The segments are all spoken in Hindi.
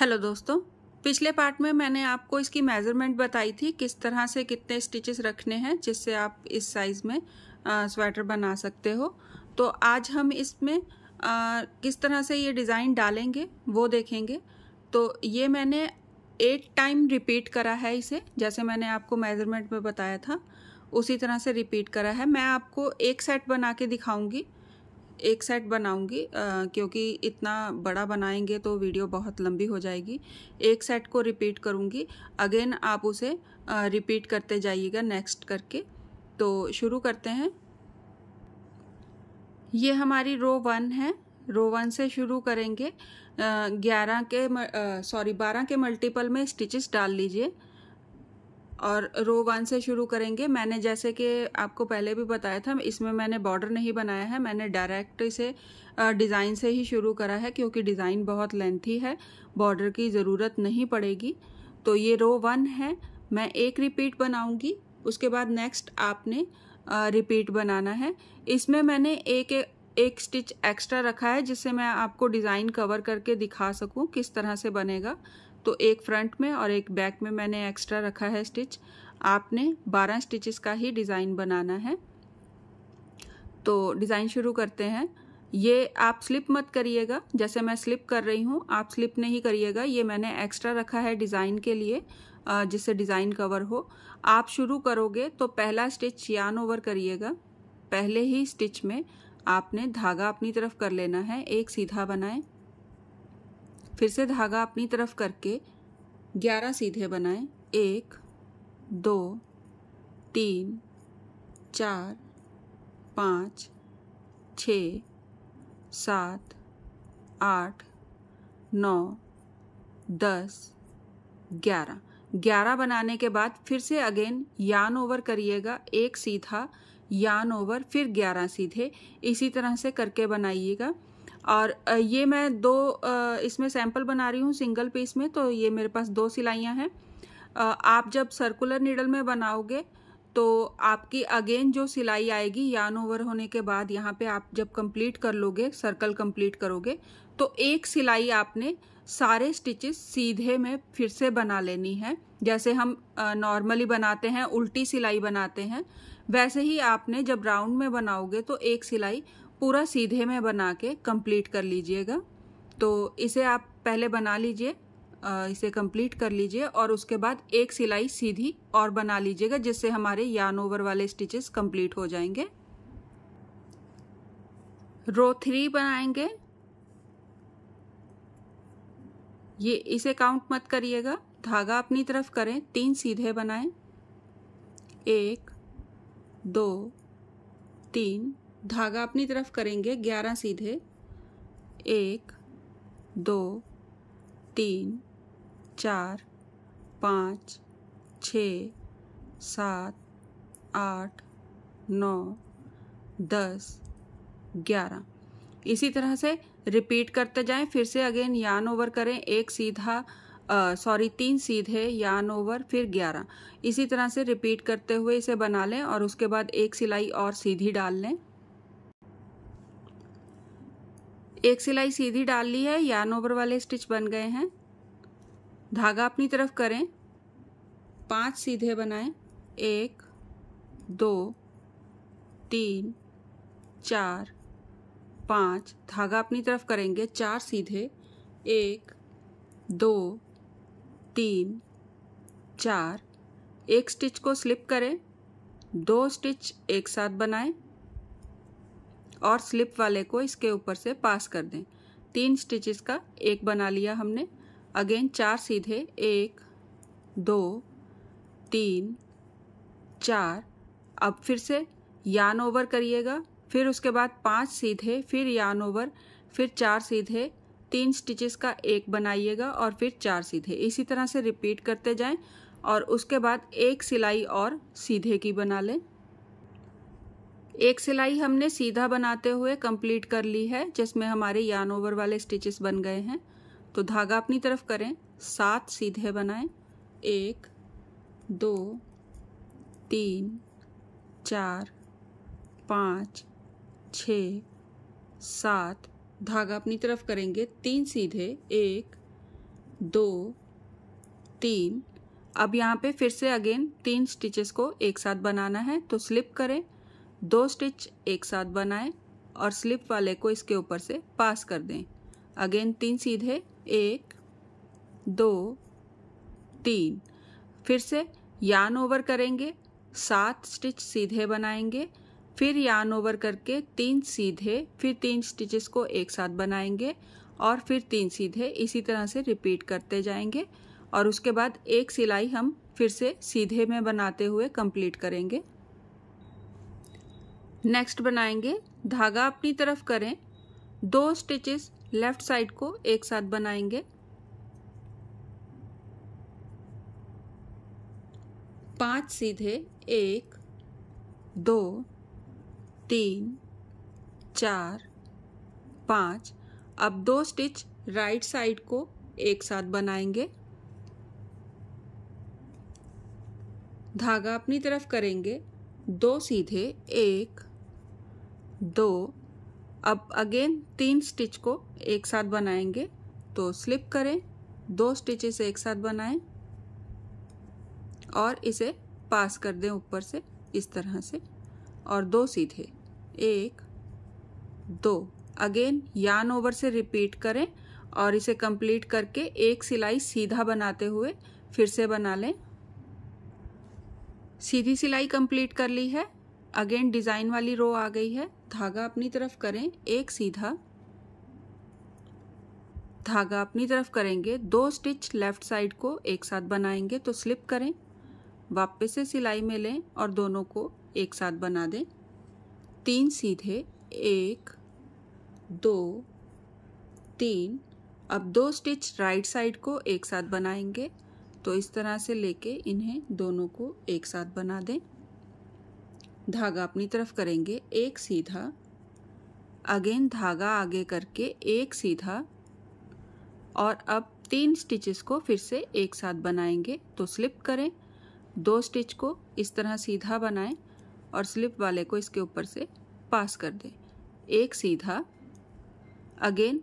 हेलो दोस्तों पिछले पार्ट में मैंने आपको इसकी मेज़रमेंट बताई थी किस तरह से कितने स्टिचेस रखने हैं जिससे आप इस साइज़ में आ, स्वेटर बना सकते हो तो आज हम इसमें आ, किस तरह से ये डिज़ाइन डालेंगे वो देखेंगे तो ये मैंने एट टाइम रिपीट करा है इसे जैसे मैंने आपको मेज़रमेंट में बताया था उसी तरह से रिपीट करा है मैं आपको एक सेट बना के दिखाऊँगी एक सेट बनाऊंगी क्योंकि इतना बड़ा बनाएंगे तो वीडियो बहुत लंबी हो जाएगी एक सेट को रिपीट करूंगी अगेन आप उसे रिपीट करते जाइएगा नेक्स्ट करके तो शुरू करते हैं ये हमारी रो वन है रो वन से शुरू करेंगे ग्यारह के सॉरी बारह के मल्टीपल में स्टिचेस डाल लीजिए और रो वन से शुरू करेंगे मैंने जैसे कि आपको पहले भी बताया था इसमें मैंने बॉर्डर नहीं बनाया है मैंने डायरेक्ट इसे डिज़ाइन से ही शुरू करा है क्योंकि डिज़ाइन बहुत लेंथी है बॉर्डर की ज़रूरत नहीं पड़ेगी तो ये रो वन है मैं एक रिपीट बनाऊंगी उसके बाद नेक्स्ट आपने रिपीट बनाना है इसमें मैंने एक एक स्टिच एक्स्ट्रा रखा है जिससे मैं आपको डिज़ाइन कवर करके दिखा सकूँ किस तरह से बनेगा तो एक फ्रंट में और एक बैक में मैंने एक्स्ट्रा रखा है स्टिच आपने 12 स्टिचेस का ही डिज़ाइन बनाना है तो डिज़ाइन शुरू करते हैं ये आप स्लिप मत करिएगा जैसे मैं स्लिप कर रही हूँ आप स्लिप नहीं करिएगा ये मैंने एक्स्ट्रा रखा है डिज़ाइन के लिए जिससे डिज़ाइन कवर हो आप शुरू करोगे तो पहला स्टिच यान ओवर करिएगा पहले ही स्टिच में आपने धागा अपनी तरफ कर लेना है एक सीधा बनाएं फिर से धागा अपनी तरफ करके ग्यारह सीधे बनाएं एक दो तीन चार पाँच छ सात आठ नौ दस ग्यारह ग्यारह बनाने के बाद फिर से अगेन यान ओवर करिएगा एक सीधा यान ओवर फिर ग्यारह सीधे इसी तरह से करके बनाइएगा और ये मैं दो इसमें सैंपल बना रही हूँ सिंगल पीस में तो ये मेरे पास दो सिलाइयाँ हैं आप जब सर्कुलर नीडल में बनाओगे तो आपकी अगेन जो सिलाई आएगी यान ओवर होने के बाद यहाँ पे आप जब कंप्लीट कर लोगे सर्कल कंप्लीट करोगे तो एक सिलाई आपने सारे स्टिचेस सीधे में फिर से बना लेनी है जैसे हम नॉर्मली बनाते हैं उल्टी सिलाई बनाते हैं वैसे ही आपने जब राउंड में बनाओगे तो एक सिलाई पूरा सीधे में बना के कंप्लीट कर लीजिएगा तो इसे आप पहले बना लीजिए इसे कंप्लीट कर लीजिए और उसके बाद एक सिलाई सीधी और बना लीजिएगा जिससे हमारे यान ओवर वाले स्टिचेस कंप्लीट हो जाएंगे रो थ्री बनाएंगे ये इसे काउंट मत करिएगा धागा अपनी तरफ करें तीन सीधे बनाएं एक दो तीन धागा अपनी तरफ करेंगे ग्यारह सीधे एक दो तीन चार पाँच छ सात आठ नौ दस ग्यारह इसी तरह से रिपीट करते जाएं फिर से अगेन यान ओवर करें एक सीधा सॉरी तीन सीधे यान ओवर फिर ग्यारह इसी तरह से रिपीट करते हुए इसे बना लें और उसके बाद एक सिलाई और सीधी डाल लें एक सिलाई सीधी डाल ली है यार्न ओवर वाले स्टिच बन गए हैं धागा अपनी तरफ करें पांच सीधे बनाएं एक दो तीन चार पाँच धागा अपनी तरफ करेंगे चार सीधे एक दो तीन चार एक स्टिच को स्लिप करें दो स्टिच एक साथ बनाएं और स्लिप वाले को इसके ऊपर से पास कर दें तीन स्टिचेस का एक बना लिया हमने अगेन चार सीधे एक दो तीन चार अब फिर से यान ओवर करिएगा फिर उसके बाद पांच सीधे फिर यान ओवर फिर चार सीधे तीन स्टिचेस का एक बनाइएगा और फिर चार सीधे इसी तरह से रिपीट करते जाएं और उसके बाद एक सिलाई और सीधे की बना लें एक सिलाई हमने सीधा बनाते हुए कंप्लीट कर ली है जिसमें हमारे यान ओवर वाले स्टिचेस बन गए हैं तो धागा अपनी तरफ करें सात सीधे बनाएं एक दो तीन चार पाँच छ सात धागा अपनी तरफ करेंगे तीन सीधे एक दो तीन अब यहाँ पे फिर से अगेन तीन स्टिचेस को एक साथ बनाना है तो स्लिप करें दो स्टिच एक साथ बनाएं और स्लिप वाले को इसके ऊपर से पास कर दें अगेन तीन सीधे एक दो तीन फिर से यान ओवर करेंगे सात स्टिच सीधे बनाएंगे फिर यान ओवर करके तीन सीधे फिर तीन स्टिचेस को एक साथ बनाएंगे और फिर तीन सीधे इसी तरह से रिपीट करते जाएंगे और उसके बाद एक सिलाई हम फिर से सीधे में बनाते हुए कंप्लीट करेंगे नेक्स्ट बनाएंगे धागा अपनी तरफ करें दो स्टिचेस लेफ्ट साइड को एक साथ बनाएंगे पांच सीधे एक दो तीन चार पाँच अब दो स्टिच राइट साइड को एक साथ बनाएंगे धागा अपनी तरफ करेंगे दो सीधे एक दो अब अगेन तीन स्टिच को एक साथ बनाएंगे तो स्लिप करें दो स्टिचेस एक साथ बनाएं और इसे पास कर दें ऊपर से इस तरह से और दो सीधे एक दो अगेन यान ओवर से रिपीट करें और इसे कंप्लीट करके एक सिलाई सीधा बनाते हुए फिर से बना लें सीधी सिलाई कंप्लीट कर ली है अगेन डिज़ाइन वाली रो आ गई है धागा अपनी तरफ करें एक सीधा धागा अपनी तरफ करेंगे दो स्टिच लेफ्ट साइड को एक साथ बनाएंगे तो स्लिप करें वापस से सिलाई में लें और दोनों को एक साथ बना दें तीन सीधे एक दो तीन अब दो स्टिच राइट साइड को एक साथ बनाएंगे तो इस तरह से लेके इन्हें दोनों को एक साथ बना दें धागा अपनी तरफ करेंगे एक सीधा अगेन धागा आगे करके एक सीधा और अब तीन स्टिचेस को फिर से एक साथ बनाएंगे तो स्लिप करें दो स्टिच को इस तरह सीधा बनाएं और स्लिप वाले को इसके ऊपर से पास कर दें एक सीधा अगेन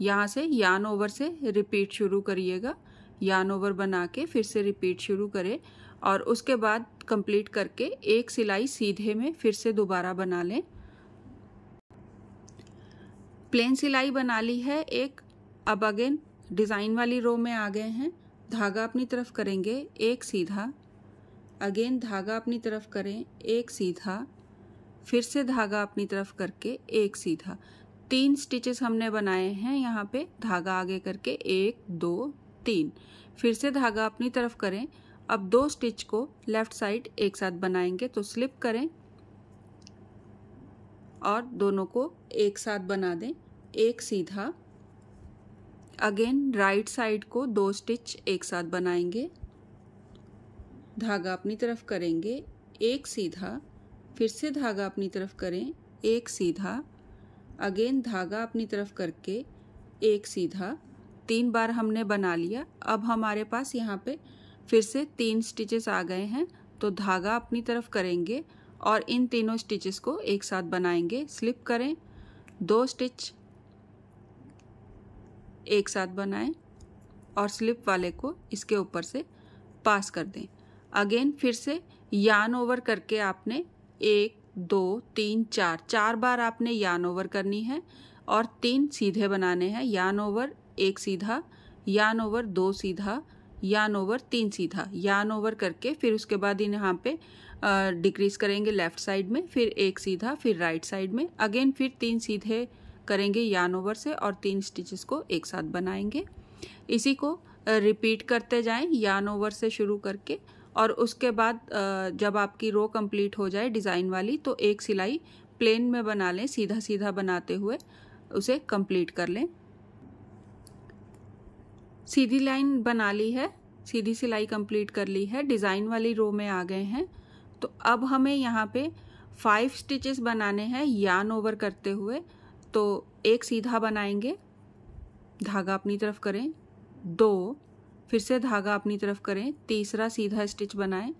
यहाँ से यान ओवर से रिपीट शुरू करिएगा यान ओवर बना के फिर से रिपीट शुरू करें और उसके बाद कंप्लीट करके एक सिलाई सीधे में फिर से दोबारा बना लें प्लेन सिलाई बना ली है एक अब अगेन डिज़ाइन वाली रो में आ गए हैं धागा अपनी तरफ करेंगे एक सीधा अगेन धागा अपनी तरफ करें एक सीधा फिर से धागा अपनी तरफ करके एक सीधा तीन स्टिचेस हमने बनाए हैं यहाँ पे धागा आगे करके एक दो तीन फिर से धागा अपनी तरफ करें अब दो स्टिच को लेफ्ट साइड एक साथ बनाएंगे तो स्लिप करें और दोनों को एक साथ बना दें एक सीधा अगेन राइट साइड को दो स्टिच एक साथ बनाएंगे धागा अपनी तरफ करेंगे एक सीधा फिर से धागा अपनी तरफ करें एक सीधा अगेन धागा अपनी तरफ करके एक सीधा तीन बार हमने बना लिया अब हमारे पास यहाँ पे फिर से तीन स्टिचेस आ गए हैं तो धागा अपनी तरफ करेंगे और इन तीनों स्टिचेस को एक साथ बनाएंगे स्लिप करें दो स्टिच एक साथ बनाएं और स्लिप वाले को इसके ऊपर से पास कर दें अगेन फिर से यान ओवर करके आपने एक दो तीन चार चार बार आपने यान ओवर करनी है और तीन सीधे बनाने हैं यान ओवर एक सीधा यान ओवर दो सीधा यान ओवर तीन सीधा यान ओवर करके फिर उसके बाद इन यहाँ पे डिक्रीज करेंगे लेफ्ट साइड में फिर एक सीधा फिर राइट साइड में अगेन फिर तीन सीधे करेंगे यान ओवर से और तीन स्टिचेस को एक साथ बनाएंगे इसी को रिपीट करते जाएं यान ओवर से शुरू करके और उसके बाद जब आपकी रो कंप्लीट हो जाए डिज़ाइन वाली तो एक सिलाई प्लेन में बना लें सीधा सीधा बनाते हुए उसे कंप्लीट कर लें सीधी लाइन बना ली है सीधी सिलाई कंप्लीट कर ली है डिज़ाइन वाली रो में आ गए हैं तो अब हमें यहाँ पे फाइव स्टिचेस बनाने हैं यान ओवर करते हुए तो एक सीधा बनाएंगे धागा अपनी तरफ करें दो फिर से धागा अपनी तरफ करें तीसरा सीधा स्टिच बनाएं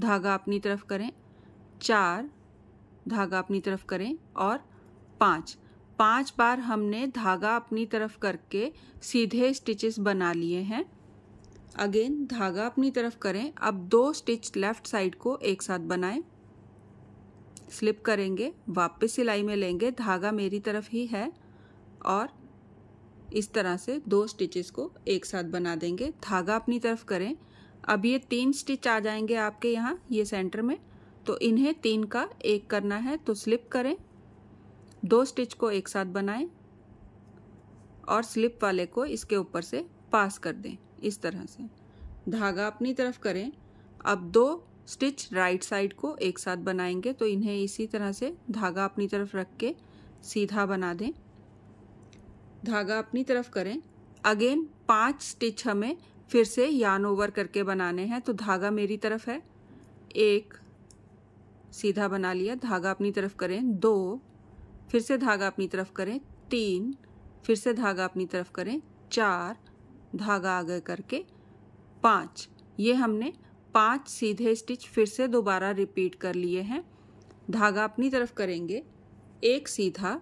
धागा अपनी तरफ करें चार धागा अपनी तरफ करें और पाँच पांच बार हमने धागा अपनी तरफ करके सीधे स्टिचेस बना लिए हैं अगेन धागा अपनी तरफ करें अब दो स्टिच लेफ्ट साइड को एक साथ बनाएं स्लिप करेंगे वापस सिलाई में लेंगे धागा मेरी तरफ ही है और इस तरह से दो स्टिचेस को एक साथ बना देंगे धागा अपनी तरफ करें अब ये तीन स्टिच आ जाएंगे आपके यहाँ ये सेंटर में तो इन्हें तीन का एक करना है तो स्लिप करें दो स्टिच को एक साथ बनाएं और स्लिप वाले को इसके ऊपर से पास कर दें इस तरह से धागा अपनी तरफ करें अब दो स्टिच राइट साइड को एक साथ बनाएंगे तो इन्हें इसी तरह से धागा अपनी तरफ रख के सीधा बना दें धागा अपनी तरफ करें अगेन पांच स्टिच हमें फिर से यान ओवर करके बनाने हैं तो धागा मेरी तरफ है एक सीधा बना लिया धागा अपनी तरफ करें दो फिर से धागा अपनी तरफ करें तीन फिर से धागा अपनी तरफ करें चार धागा आगे करके पाँच ये हमने पांच सीधे स्टिच फिर से दोबारा रिपीट कर लिए हैं धागा अपनी तरफ करेंगे एक सीधा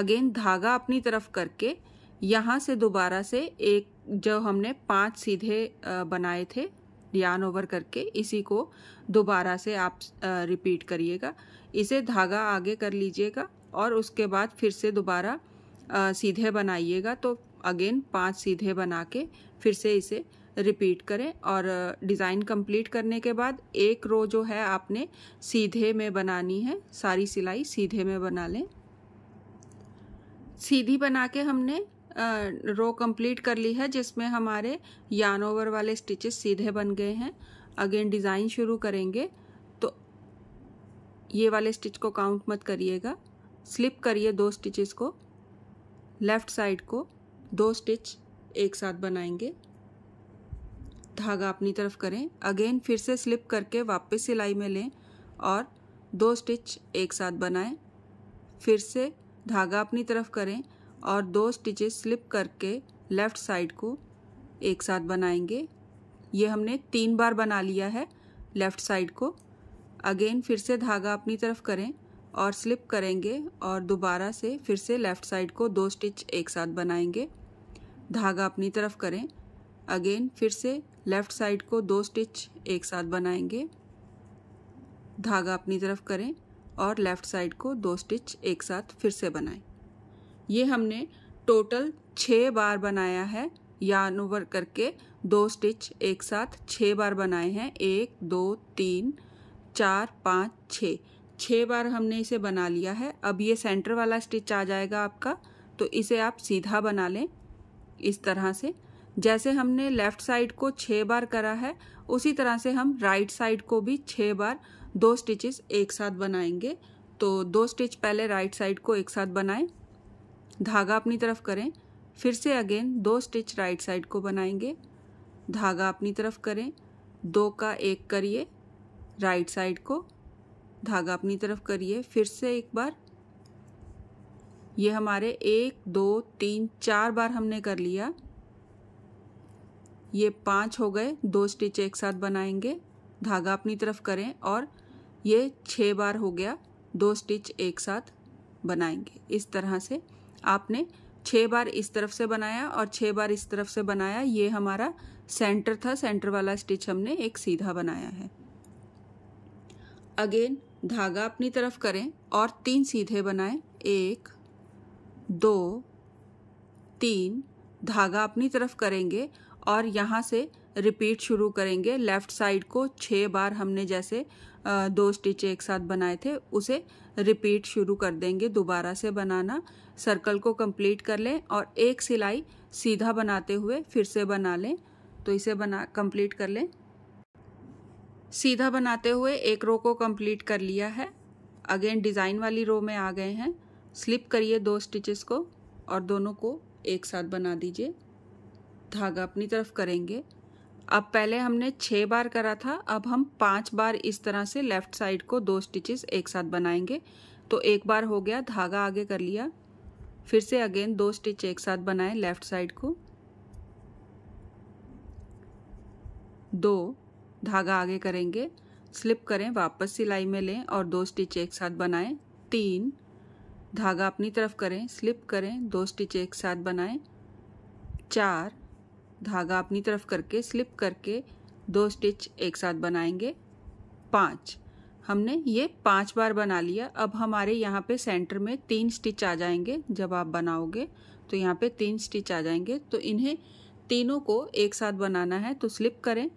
अगेन धागा अपनी तरफ करके यहाँ से दोबारा से एक जो हमने पांच सीधे बनाए थे यान ओवर करके इसी को दोबारा से आप रिपीट करिएगा इसे धागा आगे कर लीजिएगा और उसके बाद फिर से दोबारा सीधे बनाइएगा तो अगेन पांच सीधे बना के फिर से इसे रिपीट करें और डिज़ाइन कंप्लीट करने के बाद एक रो जो है आपने सीधे में बनानी है सारी सिलाई सीधे में बना लें सीधी बना के हमने रो कंप्लीट कर ली है जिसमें हमारे यान ओवर वाले स्टिचेस सीधे बन गए हैं अगेन डिज़ाइन शुरू करेंगे तो ये वाले स्टिच को काउंट मत करिएगा स्लिप करिए दो स्टिचेस को लेफ़्ट साइड को दो स्टिच एक साथ बनाएंगे धागा अपनी तरफ करें अगेन फिर से स्लिप करके वापस सिलाई में लें और दो स्टिच एक साथ बनाएं फिर से धागा अपनी तरफ करें और दो स्टिचेस स्लिप करके लेफ़्ट साइड को एक साथ बनाएंगे ये हमने तीन बार बना लिया है लेफ़्ट साइड को अगेन फिर से धागा अपनी तरफ करें और स्लिप करेंगे और दोबारा से फिर से लेफ़्ट साइड को दो स्टिच एक साथ बनाएंगे धागा अपनी तरफ करें अगेन फिर से लेफ़्ट साइड को दो स्टिच एक साथ बनाएंगे धागा अपनी तरफ करें और लेफ़्ट साइड को दो स्टिच एक साथ फिर से बनाएं ये हमने टोटल छः बार बनाया है यान ओवर करके दो स्टिच एक साथ छः बार बनाए हैं एक दो तीन चार पाँच छः छः बार हमने इसे बना लिया है अब ये सेंटर वाला स्टिच आ जाएगा आपका तो इसे आप सीधा बना लें इस तरह से जैसे हमने लेफ़्ट साइड को छः बार करा है उसी तरह से हम राइट साइड को भी छः बार दो स्टिचेस एक साथ बनाएंगे तो दो स्टिच पहले राइट साइड को एक साथ बनाएं धागा अपनी तरफ करें फिर से अगेन दो स्टिच राइट साइड को बनाएंगे धागा अपनी तरफ करें दो का एक करिए राइट साइड को धागा अपनी तरफ करिए फिर से एक बार ये हमारे एक दो तीन चार बार हमने कर लिया ये पांच हो गए दो स्टिच एक साथ बनाएंगे धागा अपनी तरफ करें और ये छः बार हो गया दो स्टिच एक साथ बनाएंगे इस तरह से आपने छः बार इस तरफ से बनाया और छः बार इस तरफ से बनाया ये हमारा सेंटर था सेंटर वाला स्टिच हमने एक सीधा बनाया है अगेन धागा अपनी तरफ करें और तीन सीधे बनाएं एक दो तीन धागा अपनी तरफ करेंगे और यहाँ से रिपीट शुरू करेंगे लेफ़्ट साइड को छः बार हमने जैसे दो स्टिच एक साथ बनाए थे उसे रिपीट शुरू कर देंगे दोबारा से बनाना सर्कल को कंप्लीट कर लें और एक सिलाई सीधा बनाते हुए फिर से बना लें तो इसे बना कंप्लीट कर लें सीधा बनाते हुए एक रो को कंप्लीट कर लिया है अगेन डिज़ाइन वाली रो में आ गए हैं स्लिप करिए दो स्टिचेस को और दोनों को एक साथ बना दीजिए धागा अपनी तरफ करेंगे अब पहले हमने छः बार करा था अब हम पाँच बार इस तरह से लेफ़्ट साइड को दो स्टिचेस एक साथ बनाएंगे तो एक बार हो गया धागा आगे कर लिया फिर से अगेन दो स्टिच एक साथ बनाएं लेफ़्ट साइड को दो धागा आगे करेंगे स्लिप करें वापस सिलाई में लें और दो स्टिच एक साथ बनाएं तीन धागा अपनी तरफ करें स्लिप करें दो स्टिच एक साथ बनाएं चार धागा अपनी तरफ करके स्लिप करके दो स्टिच एक साथ बनाएंगे पाँच हमने ये पांच बार बना लिया अब हमारे यहाँ पे सेंटर में तीन स्टिच आ जाएंगे जब आप बनाओगे तो यहाँ पे तीन स्टिच आ जाएंगे तो इन्हें तीनों को एक साथ बनाना है तो स्लिप करें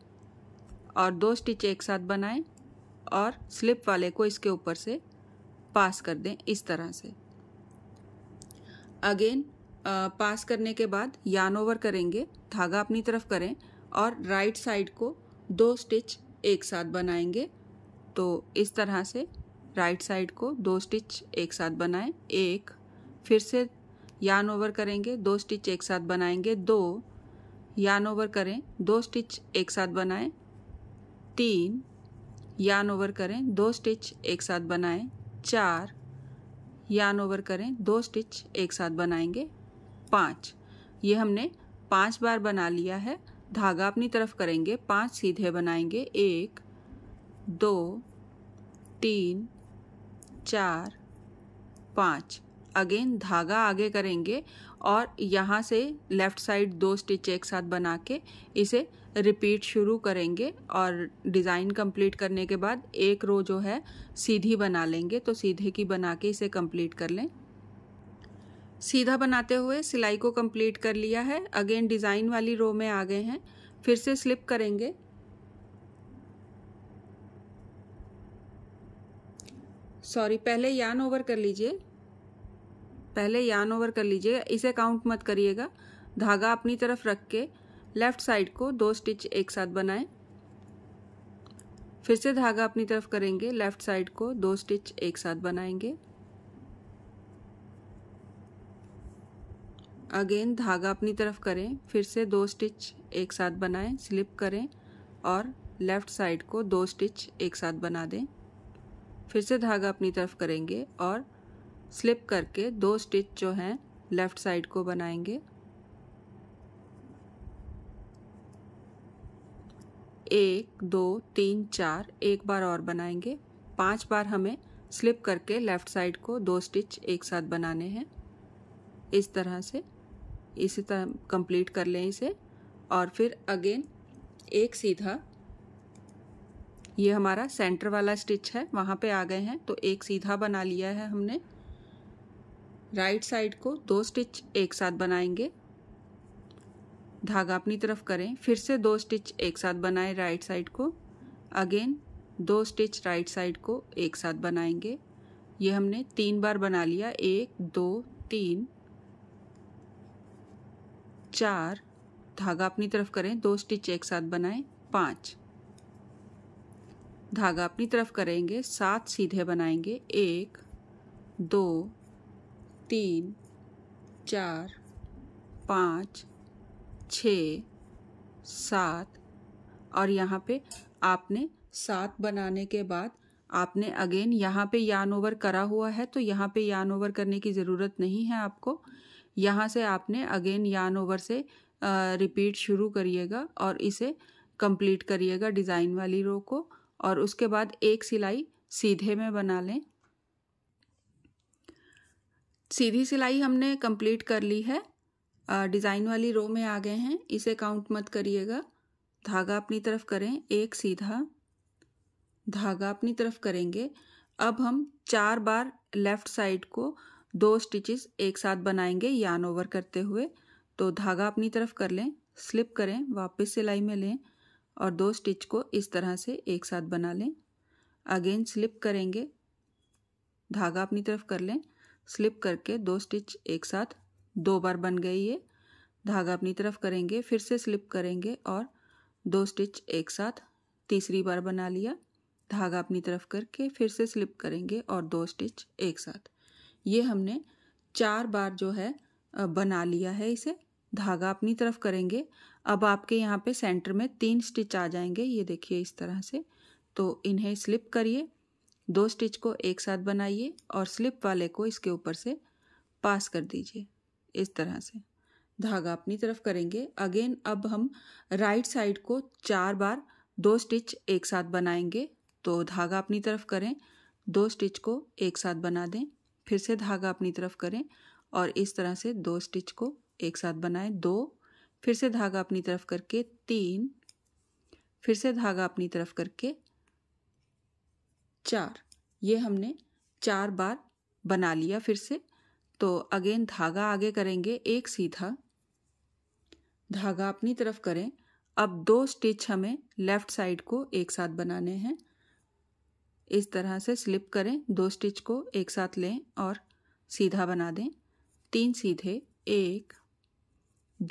और दो स्टिच एक साथ बनाएं और स्लिप वाले को इसके ऊपर से पास कर दें इस तरह से अगेन पास करने के बाद यान ओवर करेंगे धागा अपनी तरफ करें और राइट साइड को दो स्टिच एक साथ बनाएंगे तो इस तरह से राइट साइड को दो स्टिच एक साथ बनाएं एक फिर से यान ओवर करेंगे दो स्टिच एक साथ बनाएंगे दो यान ओवर करें दो स्टिच एक साथ बनाएं तीन यान ओवर करें दो स्टिच एक साथ बनाएं चार यान ओवर करें दो स्टिच एक साथ बनाएंगे पाँच ये हमने पांच बार बना लिया है धागा अपनी तरफ करेंगे पांच सीधे बनाएंगे एक दो तीन चार पाँच अगेन धागा आगे करेंगे और यहाँ से लेफ़्ट साइड दो स्टिच एक साथ बना के इसे रिपीट शुरू करेंगे और डिज़ाइन कंप्लीट करने के बाद एक रो जो है सीधी बना लेंगे तो सीधे की बना के इसे कंप्लीट कर लें सीधा बनाते हुए सिलाई को कंप्लीट कर लिया है अगेन डिज़ाइन वाली रो में आ गए हैं फिर से स्लिप करेंगे सॉरी पहले यान ओवर कर लीजिए पहले यान ओवर कर लीजिए इसे काउंट मत करिएगा धागा अपनी तरफ रख के लेफ्ट साइड को दो स्टिच एक साथ बनाएं फिर से धागा अपनी तरफ करेंगे लेफ्ट साइड को दो स्टिच एक साथ बनाएंगे अगेन धागा अपनी तरफ करें फिर से दो स्टिच एक साथ बनाएं स्लिप करें और लेफ़्ट साइड को दो स्टिच एक साथ बना दें फिर से धागा अपनी तरफ करेंगे और स्लिप करके दो स्टिच जो हैं लेफ़्ट साइड को बनाएंगे एक दो तीन चार एक बार और बनाएंगे पांच बार हमें स्लिप करके लेफ्ट साइड को दो स्टिच एक साथ बनाने हैं इस तरह से इसी तरह कंप्लीट कर लें इसे और फिर अगेन एक सीधा ये हमारा सेंटर वाला स्टिच है वहाँ पे आ गए हैं तो एक सीधा बना लिया है हमने राइट साइड को दो स्टिच एक साथ बनाएंगे धागा अपनी तरफ करें फिर से दो स्टिच एक साथ बनाएं राइट साइड को अगेन दो स्टिच राइट साइड को एक साथ बनाएंगे ये हमने तीन बार बना लिया एक दो तीन चार धागा अपनी तरफ करें दो स्टिच एक साथ बनाएं पाँच धागा अपनी तरफ करेंगे सात सीधे बनाएंगे एक दो तीन चार पाँच छ सात और यहाँ पे आपने सात बनाने के बाद आपने अगेन यहाँ पे यान ओवर करा हुआ है तो यहाँ पे यान ओवर करने की ज़रूरत नहीं है आपको यहाँ से आपने अगेन यान ओवर से रिपीट शुरू करिएगा और इसे कंप्लीट करिएगा डिज़ाइन वाली रो को और उसके बाद एक सिलाई सीधे में बना लें सीधी सिलाई हमने कंप्लीट कर ली है डिज़ाइन वाली रो में आ गए हैं इसे काउंट मत करिएगा धागा अपनी तरफ करें एक सीधा धागा अपनी तरफ करेंगे अब हम चार बार लेफ़्ट साइड को दो स्टिचेस एक साथ बनाएंगे यान ओवर करते हुए तो धागा अपनी तरफ कर लें स्लिप करें वापस सिलाई में लें और दो स्टिच को इस तरह से एक साथ बना लें अगेन स्लिप करेंगे धागा अपनी तरफ कर लें स्लिप करके दो स्टिच एक साथ दो बार बन गई ये धागा अपनी तरफ करेंगे फिर से स्लिप करेंगे और दो स्टिच एक साथ तीसरी बार बना लिया धागा अपनी तरफ करके फिर से स्लिप करेंगे और दो स्टिच एक साथ ये हमने चार बार जो है बना लिया है इसे धागा अपनी तरफ करेंगे अब आपके यहाँ पे सेंटर में तीन स्टिच आ जाएंगे ये देखिए इस तरह से तो इन्हें स्लिप करिए दो स्टिच को एक साथ बनाइए और स्लिप वाले को इसके ऊपर से पास कर दीजिए इस तरह से धागा अपनी तरफ करेंगे अगेन अब हम राइट साइड को चार बार दो स्टिच एक साथ बनाएंगे तो धागा अपनी तरफ करें दो स्टिच को एक साथ बना दें फिर से धागा अपनी तरफ करें और इस तरह से दो स्टिच को एक साथ बनाएं दो फिर से धागा अपनी तरफ करके तीन फिर से धागा अपनी तरफ करके चार ये हमने चार बार बना लिया फिर से तो अगेन धागा आगे करेंगे एक सीधा धागा अपनी तरफ करें अब दो स्टिच हमें लेफ्ट साइड को एक साथ बनाने हैं इस तरह से स्लिप करें दो स्टिच को एक साथ लें और सीधा बना दें तीन सीधे एक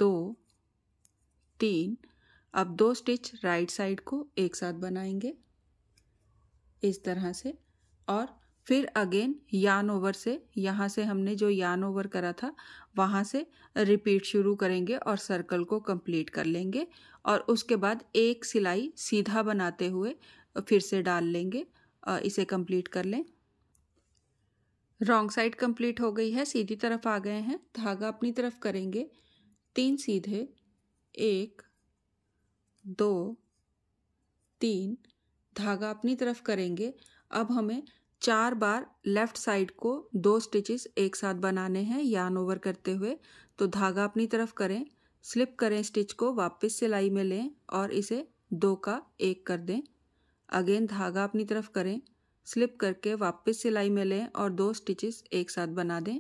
दो तीन अब दो स्टिच राइट साइड को एक साथ बनाएंगे इस तरह से और फिर अगेन यान ओवर से यहाँ से हमने जो यान ओवर करा था वहाँ से रिपीट शुरू करेंगे और सर्कल को कंप्लीट कर लेंगे और उसके बाद एक सिलाई सीधा बनाते हुए फिर से डाल लेंगे इसे कंप्लीट कर लें रॉन्ग साइड कंप्लीट हो गई है सीधी तरफ आ गए हैं धागा अपनी तरफ करेंगे तीन सीधे एक दो तीन धागा अपनी तरफ करेंगे अब हमें चार बार लेफ्ट साइड को दो स्टिचेस एक साथ बनाने हैं यान ओवर करते हुए तो धागा अपनी तरफ करें स्लिप करें स्टिच को वापस सिलाई में लें और इसे दो का एक कर दें अगेन धागा अपनी तरफ करें स्लिप करके वापस सिलाई में लें और दो स्टिचेस एक साथ बना दें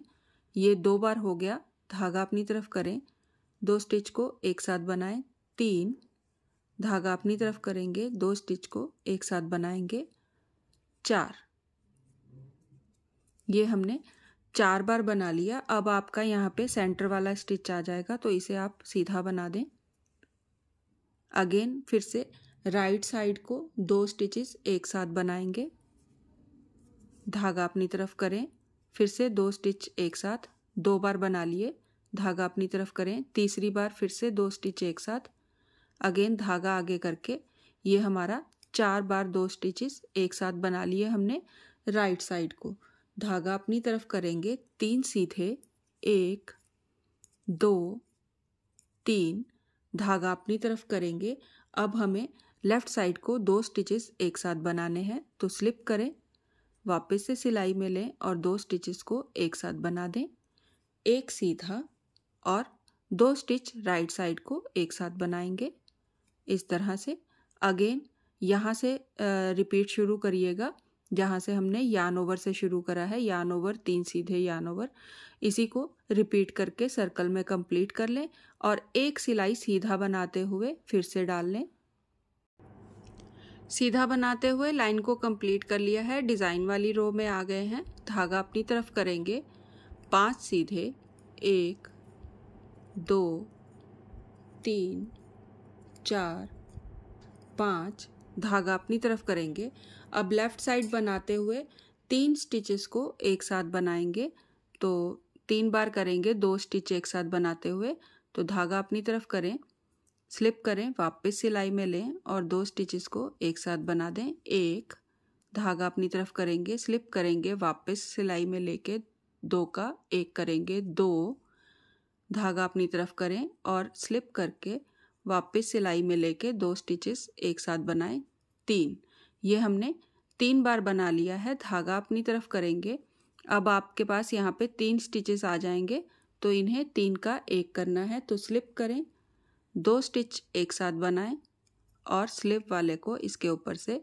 ये दो बार हो गया धागा अपनी तरफ करें दो स्टिच को एक साथ बनाएं तीन धागा अपनी तरफ करेंगे दो स्टिच को एक साथ बनाएंगे चार ये हमने चार बार बना लिया अब आपका यहाँ पे सेंटर वाला स्टिच आ जाएगा तो इसे आप सीधा बना दें अगेन फिर से राइट साइड को दो स्टिचेस एक साथ बनाएंगे धागा अपनी तरफ करें फिर से दो स्टिच एक साथ दो बार बना लिए धागा अपनी तरफ करें तीसरी बार फिर से दो स्टिच एक साथ अगेन धागा आगे करके ये हमारा चार बार दो स्टिचेस एक साथ बना लिए हमने राइट साइड को धागा अपनी तरफ करेंगे तीन सीधे एक दो तीन धागा अपनी तरफ करेंगे अब हमें लेफ़्ट साइड को दो स्टिचेस एक साथ बनाने हैं तो स्लिप करें वापस से सिलाई में लें और दो स्टिचेस को एक साथ बना दें एक सीधा और दो स्टिच राइट साइड को एक साथ बनाएंगे इस तरह से अगेन यहाँ से रिपीट शुरू करिएगा जहाँ से हमने यान ओवर से शुरू करा है यान ओवर तीन सीधे यान ओवर इसी को रिपीट करके सर्कल में कंप्लीट कर लें और एक सिलाई सीधा बनाते हुए फिर से डाल लें सीधा बनाते हुए लाइन को कंप्लीट कर लिया है डिज़ाइन वाली रो में आ गए हैं धागा अपनी तरफ करेंगे पांच सीधे एक दो तीन चार पाँच धागा अपनी तरफ करेंगे अब लेफ़्ट साइड बनाते हुए तीन स्टिचेस को एक साथ बनाएंगे तो तीन बार करेंगे दो स्टिच एक साथ बनाते हुए तो धागा अपनी तरफ करें स्लिप करें वापस सिलाई में लें और दो स्टिचेस को एक साथ बना दें एक धागा अपनी तरफ करेंगे स्लिप करेंगे वापस सिलाई में लेके दो का एक करेंगे दो धागा अपनी तरफ करें और स्लिप करके वापस सिलाई में लेके दो स्टिचेस एक साथ बनाएं तीन ये हमने तीन बार बना लिया है धागा अपनी तरफ करेंगे अब आपके पास यहाँ पे तीन स्टिचेस आ जाएंगे तो इन्हें तीन का एक करना है तो स्लिप करें दो स्टिच एक साथ बनाएं और स्लिप वाले को इसके ऊपर से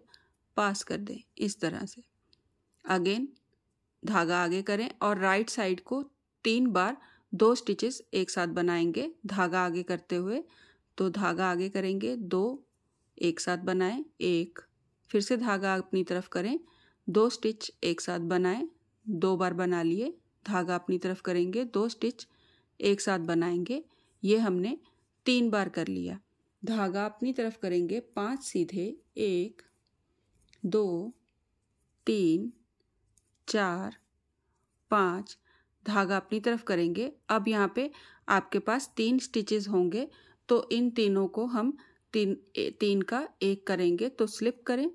पास कर दें इस तरह से अगेन धागा आगे करें और राइट साइड को तीन बार दो स्टिचेस एक साथ बनाएंगे धागा आगे करते हुए तो धागा आगे करेंगे दो एक साथ बनाएं एक फिर से धागा अपनी तरफ करें दो स्टिच एक साथ बनाएं दो बार बना लिए धागा अपनी तरफ करेंगे दो स्टिच एक साथ बनाएंगे ये हमने तीन बार कर लिया धागा अपनी तरफ करेंगे पांच सीधे एक दो तीन चार पाँच धागा अपनी तरफ करेंगे अब यहाँ पे आपके पास तीन स्टिचेस होंगे तो इन तीनों को हम तीन तीन का एक करेंगे तो स्लिप करें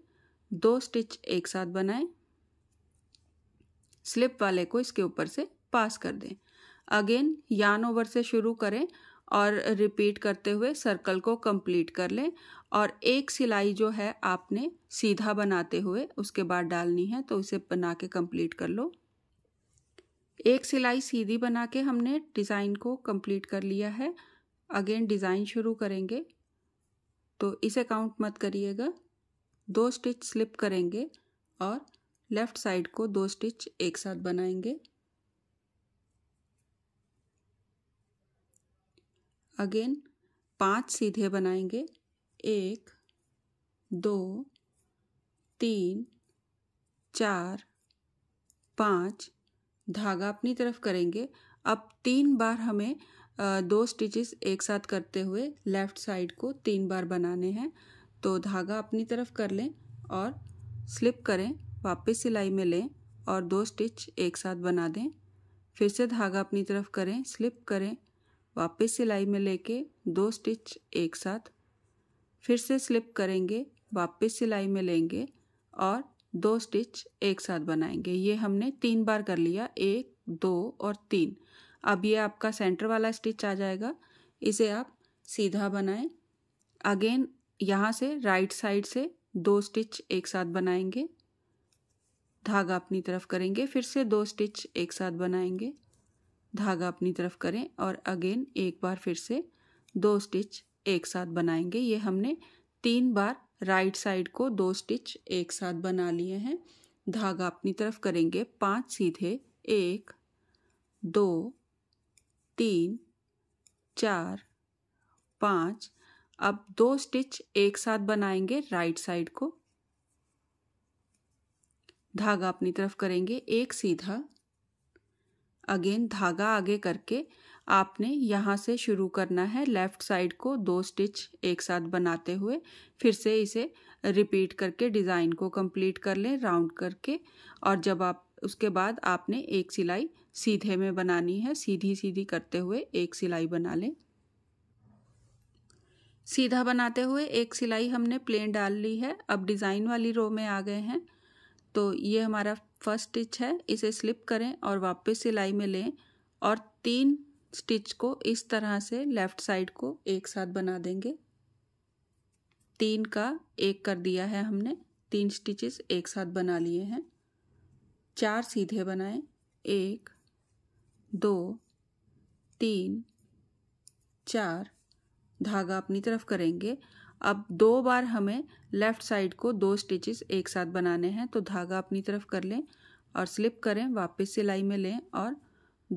दो स्टिच एक साथ बनाएं स्लिप वाले को इसके ऊपर से पास कर दें अगेन यान ओवर से शुरू करें और रिपीट करते हुए सर्कल को कंप्लीट कर लें और एक सिलाई जो है आपने सीधा बनाते हुए उसके बाद डालनी है तो इसे बना के कंप्लीट कर लो एक सिलाई सीधी बना के हमने डिज़ाइन को कंप्लीट कर लिया है अगेन डिज़ाइन शुरू करेंगे तो इसे काउंट मत करिएगा दो स्टिच स्लिप करेंगे और लेफ़्ट साइड को दो स्टिच एक साथ बनाएंगे अगेन पांच सीधे बनाएंगे एक दो तीन चार पाँच धागा अपनी तरफ करेंगे अब तीन बार हमें दो स्टिचेस एक साथ करते हुए लेफ़्ट साइड को तीन बार बनाने हैं तो धागा अपनी तरफ कर लें और स्लिप करें वापस सिलाई में लें और दो स्टिच एक साथ बना दें फिर से धागा अपनी तरफ करें स्लिप करें वापस सिलाई में लेके दो स्टिच एक साथ फिर से स्लिप करेंगे वापस सिलाई में लेंगे और दो स्टिच एक साथ बनाएंगे ये हमने तीन बार कर लिया एक दो और तीन अब ये आपका सेंटर वाला स्टिच आ जाएगा इसे आप सीधा बनाएं अगेन यहाँ से राइट साइड से दो स्टिच एक साथ बनाएंगे धागा अपनी तरफ करेंगे फिर से दो स्टिच एक साथ बनाएंगे धागा अपनी तरफ करें और अगेन एक बार फिर से दो स्टिच एक साथ बनाएंगे ये हमने तीन बार राइट साइड को दो स्टिच एक साथ बना लिए हैं धागा अपनी तरफ करेंगे पांच सीधे एक दो तीन चार पाँच अब दो स्टिच एक साथ बनाएंगे राइट साइड को धागा अपनी तरफ करेंगे एक सीधा अगेन धागा आगे करके आपने यहाँ से शुरू करना है लेफ़्ट साइड को दो स्टिच एक साथ बनाते हुए फिर से इसे रिपीट करके डिज़ाइन को कंप्लीट कर लें राउंड करके और जब आप उसके बाद आपने एक सिलाई सीधे में बनानी है सीधी सीधी करते हुए एक सिलाई बना लें सीधा बनाते हुए एक सिलाई हमने प्लेन डाल ली है अब डिज़ाइन वाली रो में आ गए हैं तो ये हमारा फर्स्ट स्टिच है इसे स्लिप करें और वापस सिलाई में लें और तीन स्टिच को इस तरह से लेफ़्ट साइड को एक साथ बना देंगे तीन का एक कर दिया है हमने तीन स्टिचेस एक साथ बना लिए हैं चार सीधे बनाएं एक दो तीन चार धागा अपनी तरफ करेंगे अब दो बार हमें लेफ़्ट साइड को दो स्टिचेस एक साथ बनाने हैं तो धागा अपनी तरफ कर लें और स्लिप करें वापस सिलाई में लें और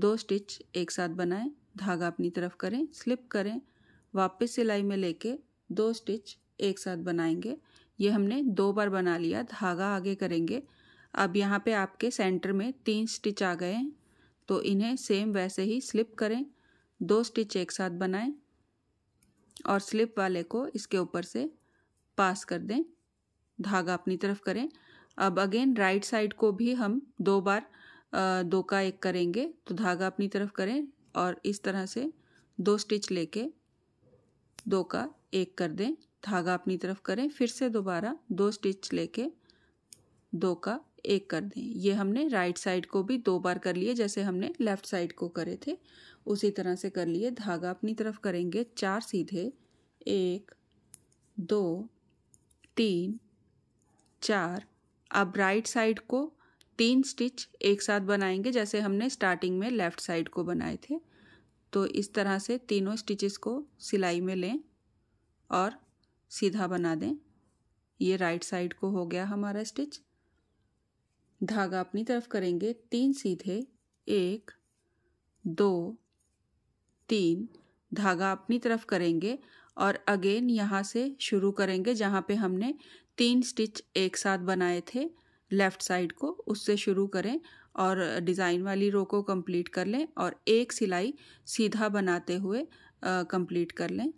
दो स्टिच एक साथ बनाएं धागा अपनी तरफ करें स्लिप करें वापस सिलाई में लेके दो स्टिच एक साथ बनाएंगे ये हमने दो बार बना लिया धागा आगे करेंगे अब यहाँ पे आपके सेंटर में तीन स्टिच आ गए हैं तो इन्हें सेम वैसे ही स्लिप करें दो स्टिच एक साथ बनाएं और स्लिप वाले को इसके ऊपर से पास कर दें धागा अपनी तरफ करें अब अगेन राइट साइड को भी हम दो बार दो का एक करेंगे तो धागा अपनी तरफ करें और इस तरह से दो स्टिच लेके दो का एक कर दें धागा अपनी तरफ करें फिर से दोबारा दो स्टिच लेके दो का एक कर दें ये हमने राइट साइड को भी दो बार कर लिए जैसे हमने लेफ्ट साइड को करे थे उसी तरह से कर लिए धागा अपनी तरफ करेंगे चार सीधे एक दो तीन चार अब राइट साइड को तीन स्टिच एक साथ बनाएंगे जैसे हमने स्टार्टिंग में लेफ़्ट साइड को बनाए थे तो इस तरह से तीनों स्टिचेस को सिलाई में लें और सीधा बना दें ये राइट साइड को हो गया हमारा स्टिच धागा अपनी तरफ करेंगे तीन सीधे एक दो तीन धागा अपनी तरफ करेंगे और अगेन यहाँ से शुरू करेंगे जहाँ पे हमने तीन स्टिच एक साथ बनाए थे लेफ़्ट साइड को उससे शुरू करें और डिज़ाइन वाली रो को कंप्लीट कर लें और एक सिलाई सीधा बनाते हुए कंप्लीट कर लें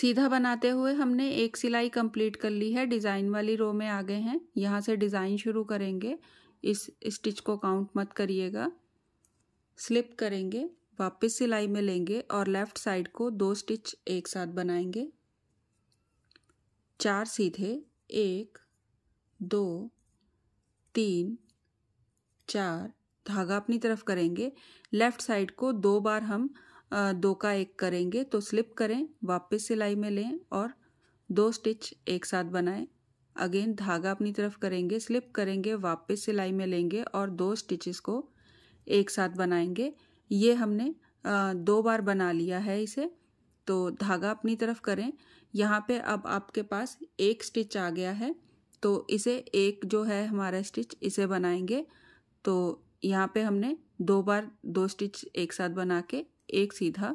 सीधा बनाते हुए हमने एक सिलाई कंप्लीट कर ली है डिज़ाइन वाली रो में आ गए हैं यहाँ से डिज़ाइन शुरू करेंगे इस स्टिच को काउंट मत करिएगा स्लिप करेंगे वापस सिलाई में लेंगे और लेफ़्ट साइड को दो स्टिच एक साथ बनाएंगे चार सीधे एक दो तीन चार धागा अपनी तरफ करेंगे लेफ़्ट साइड को दो बार हम दो का एक करेंगे तो स्लिप करें वापस सिलाई में लें और दो स्टिच एक साथ बनाएं अगेन धागा अपनी तरफ करेंगे स्लिप करेंगे वापस सिलाई में लेंगे और दो स्टिचेस को एक साथ बनाएंगे ये हमने दो बार बना लिया है इसे तो धागा अपनी तरफ करें यहाँ पे अब आपके पास एक स्टिच आ गया है तो इसे एक जो है हमारा स्टिच इसे बनाएंगे तो यहाँ पे हमने दो बार दो स्टिच एक साथ बना के एक सीधा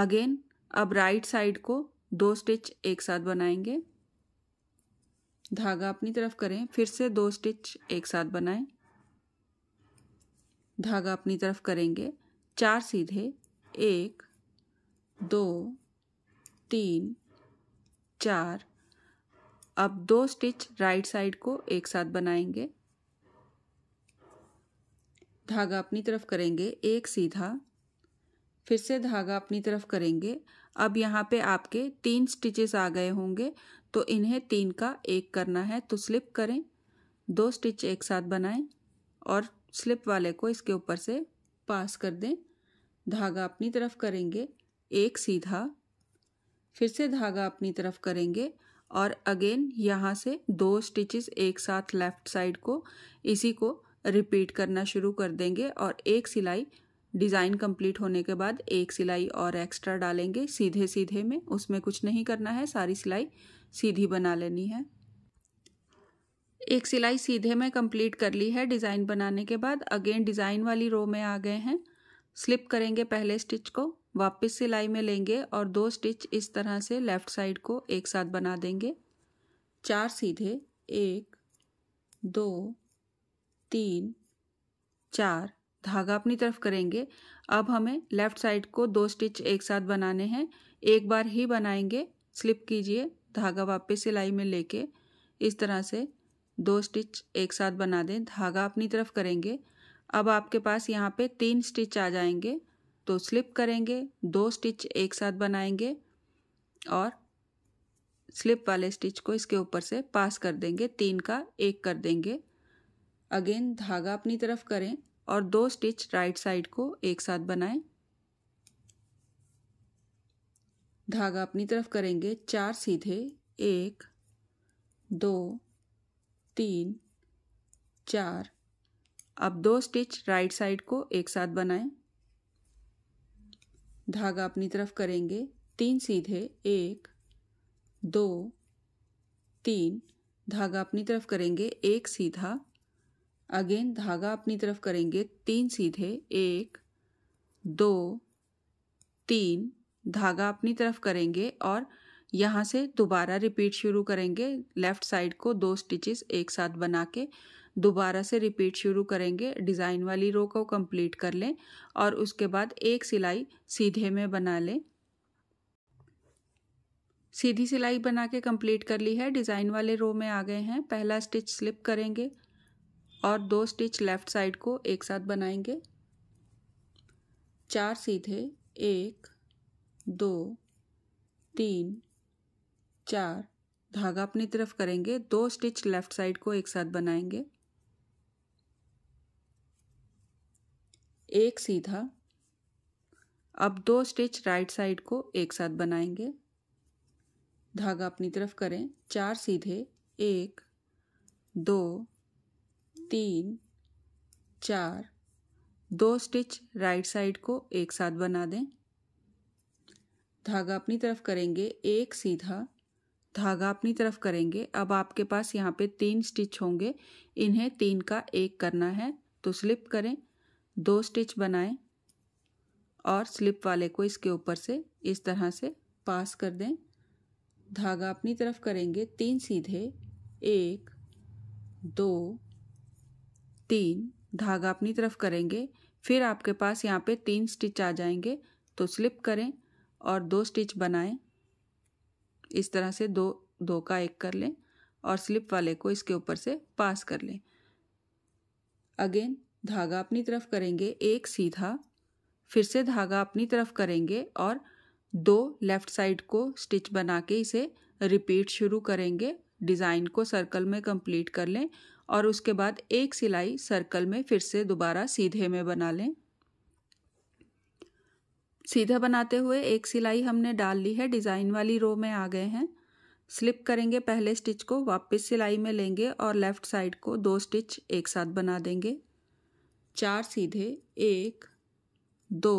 अगेन अब राइट साइड को दो स्टिच एक साथ बनाएंगे धागा अपनी तरफ करें फिर से दो स्टिच एक साथ बनाएं धागा अपनी तरफ करेंगे चार सीधे एक दो तीन चार अब दो स्टिच राइट साइड को एक साथ बनाएंगे धागा अपनी तरफ करेंगे एक सीधा फिर से धागा अपनी तरफ करेंगे अब यहाँ पे आपके तीन स्टिचेस आ गए होंगे तो इन्हें तीन का एक करना है तो स्लिप करें दो स्टिच एक साथ बनाएं और स्लिप वाले को इसके ऊपर से पास कर दें धागा अपनी तरफ करेंगे एक सीधा फिर से धागा अपनी तरफ करेंगे और अगेन यहाँ से दो स्टिचेस एक साथ लेफ्ट साइड को इसी को रिपीट करना शुरू कर देंगे और एक सिलाई डिज़ाइन कंप्लीट होने के बाद एक सिलाई और एक्स्ट्रा डालेंगे सीधे सीधे में उसमें कुछ नहीं करना है सारी सिलाई सीधी बना लेनी है एक सिलाई सीधे में कंप्लीट कर ली है डिज़ाइन बनाने के बाद अगेन डिज़ाइन वाली रो में आ गए हैं स्लिप करेंगे पहले स्टिच को वापस सिलाई में लेंगे और दो स्टिच इस तरह से लेफ़्ट साइड को एक साथ बना देंगे चार सीधे एक दो तीन चार धागा अपनी तरफ करेंगे अब हमें लेफ्ट साइड को दो स्टिच एक साथ बनाने हैं एक बार ही बनाएंगे स्लिप कीजिए धागा वापस सिलाई में लेके इस तरह से दो स्टिच एक साथ बना दें धागा अपनी तरफ करेंगे अब आपके पास यहाँ पे तीन स्टिच आ जाएंगे तो स्लिप करेंगे दो स्टिच एक साथ बनाएंगे और स्लिप वाले स्टिच को इसके ऊपर से पास कर देंगे तीन का एक कर देंगे अगेन धागा अपनी तरफ करें और दो स्टिच राइट साइड को एक साथ बनाएं धागा अपनी तरफ करेंगे चार सीधे एक दो तीन चार अब दो स्टिच राइट साइड को एक साथ बनाएं धागा अपनी तरफ करेंगे तीन सीधे एक दो तीन धागा अपनी तरफ करेंगे एक सीधा अगेन धागा अपनी तरफ करेंगे तीन सीधे एक दो तीन धागा अपनी तरफ करेंगे और यहाँ से दोबारा रिपीट शुरू करेंगे लेफ़्ट साइड को दो स्टिचेस एक साथ बना के दोबारा से रिपीट शुरू करेंगे डिज़ाइन वाली रो को कंप्लीट कर लें और उसके बाद एक सिलाई सीधे में बना लें सीधी सिलाई बना के कंप्लीट कर ली है डिज़ाइन वाले रो में आ गए हैं पहला स्टिच स्लिप करेंगे और दो स्टिच लेफ्ट साइड को एक साथ बनाएंगे चार सीधे एक दो तीन चार धागा अपनी तरफ करेंगे दो स्टिच लेफ्ट साइड को एक साथ बनाएंगे एक सीधा अब दो स्टिच राइट साइड को एक साथ बनाएंगे धागा अपनी तरफ करें चार सीधे एक दो तीन चार दो स्टिच राइट साइड को एक साथ बना दें धागा अपनी तरफ करेंगे एक सीधा धागा अपनी तरफ करेंगे अब आपके पास यहाँ पे तीन स्टिच होंगे इन्हें तीन का एक करना है तो स्लिप करें दो स्टिच बनाएं और स्लिप वाले को इसके ऊपर से इस तरह से पास कर दें धागा अपनी तरफ करेंगे तीन सीधे एक दो तीन धागा अपनी तरफ करेंगे फिर आपके पास यहाँ पे तीन स्टिच आ जाएंगे तो स्लिप करें और दो स्टिच बनाएं इस तरह से दो दो का एक कर लें और स्लिप वाले को इसके ऊपर से पास कर लें अगेन धागा अपनी तरफ करेंगे एक सीधा फिर से धागा अपनी तरफ करेंगे और दो लेफ्ट साइड को स्टिच बना के इसे रिपीट शुरू करेंगे डिज़ाइन को सर्कल में कंप्लीट कर लें और उसके बाद एक सिलाई सर्कल में फिर से दोबारा सीधे में बना लें सीधा बनाते हुए एक सिलाई हमने डाल ली है डिज़ाइन वाली रो में आ गए हैं स्लिप करेंगे पहले स्टिच को वापस सिलाई में लेंगे और लेफ़्ट साइड को दो स्टिच एक साथ बना देंगे चार सीधे एक दो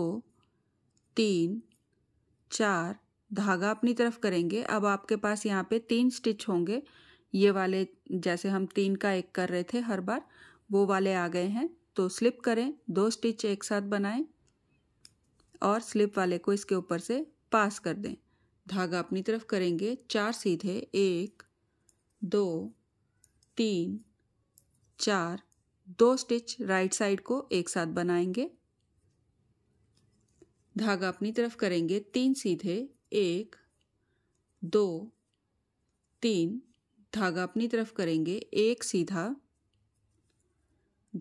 तीन चार धागा अपनी तरफ करेंगे अब आपके पास यहाँ पे तीन स्टिच होंगे ये वाले जैसे हम तीन का एक कर रहे थे हर बार वो वाले आ गए हैं तो स्लिप करें दो स्टिच एक साथ बनाएं और स्लिप वाले को इसके ऊपर से पास कर दें धागा अपनी तरफ करेंगे चार सीधे एक दो तीन चार दो स्टिच राइट साइड को एक साथ बनाएंगे धागा अपनी तरफ करेंगे तीन सीधे एक दो तीन धागा अपनी तरफ करेंगे एक सीधा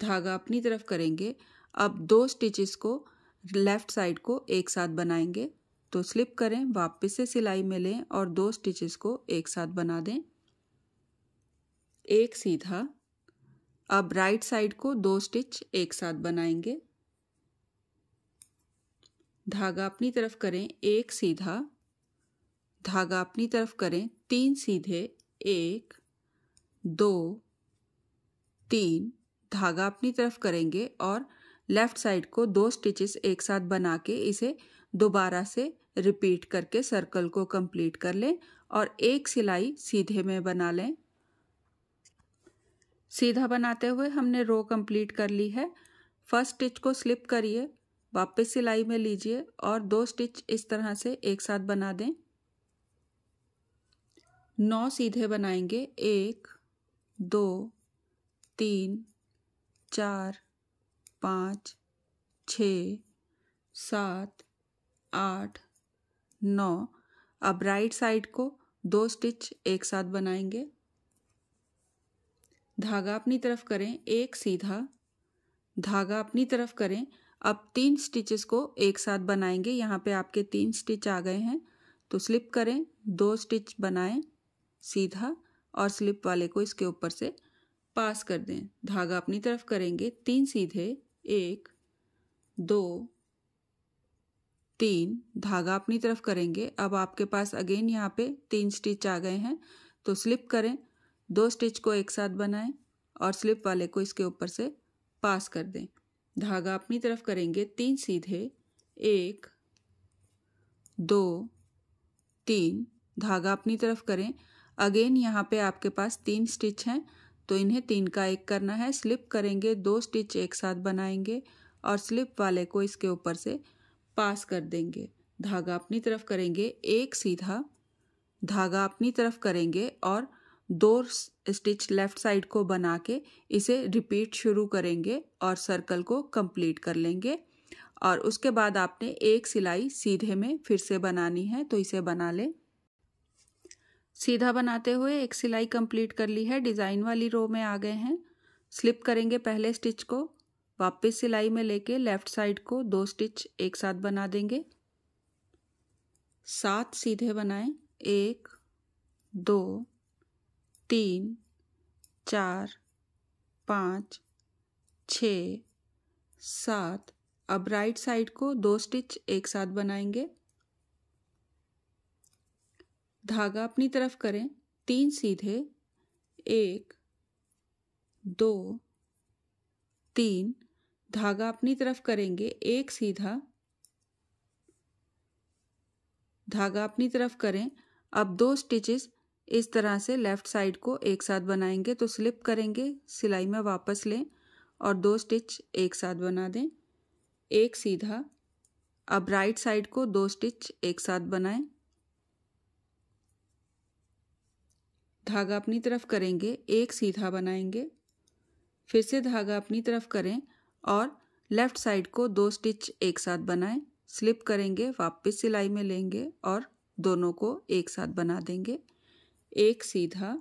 धागा अपनी तरफ करेंगे अब दो स्टिचेस को लेफ़्ट साइड को एक साथ बनाएंगे तो स्लिप करें वापस से सिलाई में लें और दो स्टिचेस को एक साथ बना दें एक सीधा अब राइट साइड को दो स्टिच एक साथ बनाएंगे धागा अपनी तरफ करें एक सीधा धागा अपनी तरफ करें तीन सीधे एक दो तीन धागा अपनी तरफ करेंगे और लेफ्ट साइड को दो स्टिचेस एक साथ बना के इसे दोबारा से रिपीट करके सर्कल को कंप्लीट कर लें और एक सिलाई सीधे में बना लें सीधा बनाते हुए हमने रो कंप्लीट कर ली है फर्स्ट स्टिच को स्लिप करिए वापस सिलाई में लीजिए और दो स्टिच इस तरह से एक साथ बना दें नौ सीधे बनाएंगे एक दो तीन चार पाँच छ सात आठ नौ अब राइट साइड को दो स्टिच एक साथ बनाएंगे धागा अपनी तरफ करें एक सीधा धागा अपनी तरफ करें अब तीन स्टिचेस को एक साथ बनाएंगे यहाँ पे आपके तीन स्टिच आ गए हैं तो स्लिप करें दो स्टिच बनाएं सीधा और स्लिप वाले को इसके ऊपर से पास कर दें धागा अपनी तरफ करेंगे तीन सीधे एक दो तीन धागा अपनी तरफ करेंगे अब आपके पास अगेन यहाँ पे तीन स्टिच आ गए हैं तो स्लिप करें दो स्टिच को एक साथ बनाएं और स्लिप वाले को इसके ऊपर से पास कर दें धागा अपनी तरफ करेंगे तीन सीधे एक दो तीन धागा अपनी तरफ करें अगेन यहाँ पे आपके पास तीन स्टिच हैं तो इन्हें तीन का एक करना है स्लिप करेंगे दो स्टिच एक साथ बनाएंगे और स्लिप वाले को इसके ऊपर से पास कर देंगे धागा अपनी तरफ करेंगे एक सीधा धागा अपनी तरफ करेंगे और दो स्टिच लेफ्ट साइड को बना के इसे रिपीट शुरू करेंगे और सर्कल को कंप्लीट कर लेंगे और उसके बाद आपने एक सिलाई सीधे में फिर से बनानी है तो इसे बना लें सीधा बनाते हुए एक सिलाई कंप्लीट कर ली है डिज़ाइन वाली रो में आ गए हैं स्लिप करेंगे पहले स्टिच को वापस सिलाई में लेके लेफ़्ट साइड को दो स्टिच एक साथ बना देंगे सात सीधे बनाएं एक दो तीन चार पाँच छ सात अब राइट साइड को दो स्टिच एक साथ बनाएंगे धागा अपनी तरफ करें तीन सीधे एक दो तीन धागा अपनी तरफ करेंगे एक सीधा धागा अपनी तरफ करें अब दो स्टिचेस इस तरह से लेफ्ट साइड को एक साथ बनाएंगे तो स्लिप करेंगे सिलाई में वापस लें और दो स्टिच एक साथ बना दें एक सीधा अब राइट साइड को दो स्टिच एक साथ बनाएं धागा अपनी तरफ करेंगे एक सीधा बनाएंगे फिर से धागा अपनी तरफ करें और लेफ़्ट साइड को दो स्टिच एक साथ बनाएं स्लिप करेंगे वापस सिलाई में लेंगे और दोनों को एक साथ बना देंगे एक सीधा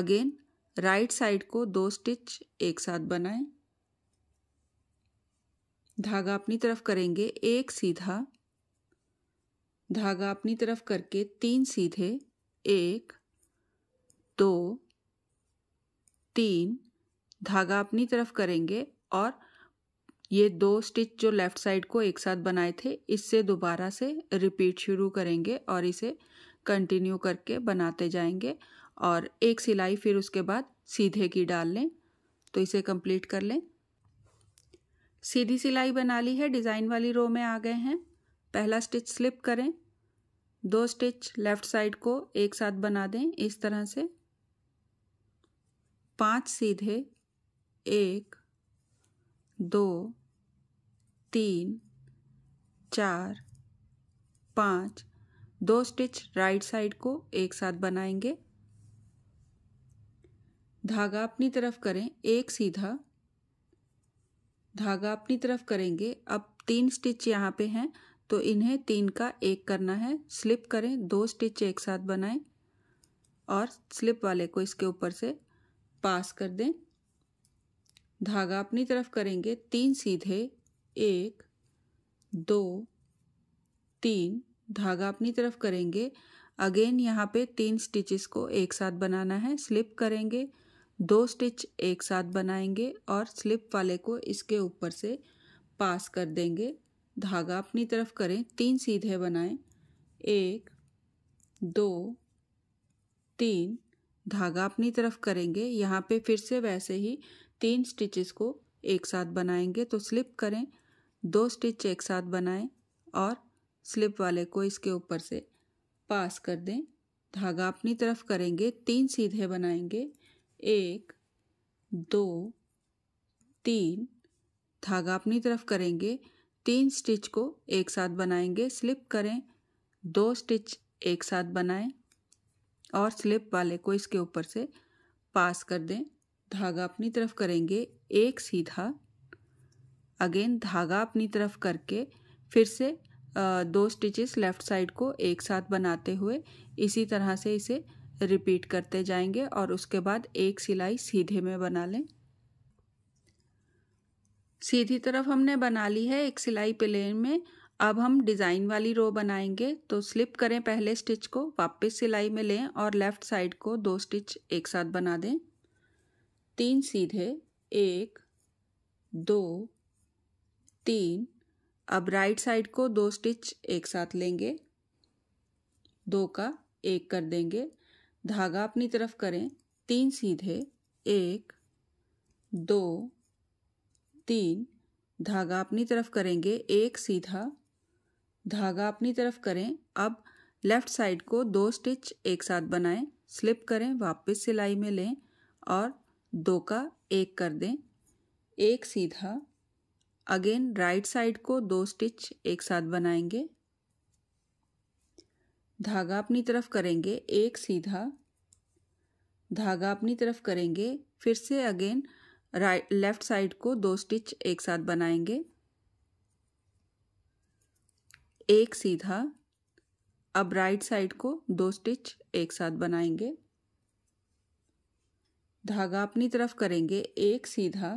अगेन राइट साइड को दो स्टिच एक साथ बनाएं धागा अपनी तरफ करेंगे एक सीधा धागा अपनी तरफ करके तीन सीधे एक दो तीन धागा अपनी तरफ करेंगे और ये दो स्टिच जो लेफ़्ट साइड को एक साथ बनाए थे इससे दोबारा से रिपीट शुरू करेंगे और इसे कंटिन्यू करके बनाते जाएंगे और एक सिलाई फिर उसके बाद सीधे की डाल लें तो इसे कंप्लीट कर लें सीधी सिलाई बना ली है डिज़ाइन वाली रो में आ गए हैं पहला स्टिच स्लिप करें दो स्टिच लेफ़्ट साइड को एक साथ बना दें इस तरह से पांच सीधे एक दो तीन चार पाँच दो स्टिच राइट साइड को एक साथ बनाएंगे धागा अपनी तरफ करें एक सीधा धागा अपनी तरफ करेंगे अब तीन स्टिच यहाँ पे हैं तो इन्हें तीन का एक करना है स्लिप करें दो स्टिच एक साथ बनाएं और स्लिप वाले को इसके ऊपर से पास कर दें धागा अपनी तरफ करेंगे तीन सीधे एक दो तीन धागा अपनी तरफ करेंगे अगेन यहाँ पे तीन स्टिचेस को एक साथ बनाना है स्लिप करेंगे दो स्टिच एक साथ बनाएंगे और स्लिप वाले को इसके ऊपर से पास कर देंगे धागा अपनी तरफ करें तीन सीधे बनाएं एक दो तीन धागा अपनी तरफ करेंगे यहाँ पे फिर से वैसे ही तीन स्टिचेस को एक साथ बनाएंगे तो स्लिप करें दो स्टिच एक साथ बनाएं और स्लिप वाले को इसके ऊपर से पास कर दें धागा अपनी तरफ करेंगे तीन सीधे बनाएंगे एक दो तीन धागा अपनी तरफ करेंगे तीन स्टिच को एक साथ बनाएंगे स्लिप करें दो स्टिच एक साथ बनाएं और स्लिप वाले को इसके ऊपर से पास कर दें धागा अपनी तरफ करेंगे एक सीधा अगेन धागा अपनी तरफ करके फिर से दो स्टिचेस लेफ़्ट साइड को एक साथ बनाते हुए इसी तरह से इसे रिपीट करते जाएंगे और उसके बाद एक सिलाई सीधे में बना लें सीधी तरफ हमने बना ली है एक सिलाई प्लेन में अब हम डिज़ाइन वाली रो बनाएंगे तो स्लिप करें पहले स्टिच को वापस सिलाई में लें और लेफ़्ट साइड को दो स्टिच एक साथ बना दें तीन सीधे एक दो तीन अब राइट साइड को दो स्टिच एक साथ लेंगे दो का एक कर देंगे धागा अपनी तरफ करें तीन सीधे एक दो तीन धागा अपनी तरफ करेंगे एक सीधा धागा अपनी तरफ करें अब लेफ्ट साइड को दो स्टिच एक साथ बनाएं स्लिप करें वापस सिलाई में लें और दो का एक कर दें एक सीधा अगेन राइट साइड को दो स्टिच एक साथ बनाएंगे धागा अपनी तरफ करेंगे एक सीधा धागा अपनी तरफ करेंगे फिर से अगेन राइट लेफ्ट साइड को दो स्टिच एक साथ बनाएंगे एक सीधा अब राइट साइड को दो स्टिच एक साथ बनाएंगे धागा अपनी तरफ करेंगे एक सीधा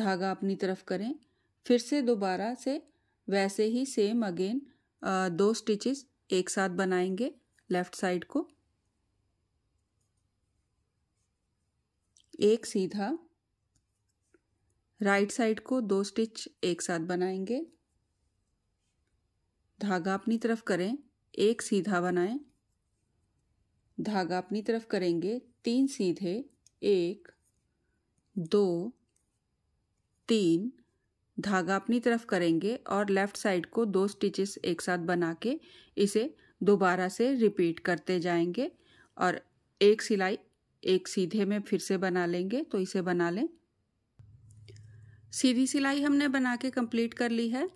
धागा अपनी तरफ करें फिर से दोबारा से वैसे ही सेम अगेन दो स्टिचेस एक साथ बनाएंगे लेफ्ट साइड को एक सीधा राइट साइड को दो स्टिच एक साथ बनाएंगे धागा अपनी तरफ करें एक सीधा बनाएं धागा अपनी तरफ करेंगे तीन सीधे एक दो तीन धागा अपनी तरफ करेंगे और लेफ्ट साइड को दो स्टिचेस एक साथ बना के इसे दोबारा से रिपीट करते जाएंगे और एक सिलाई एक सीधे में फिर से बना लेंगे तो इसे बना लें सीधी सिलाई हमने बना के कंप्लीट कर ली है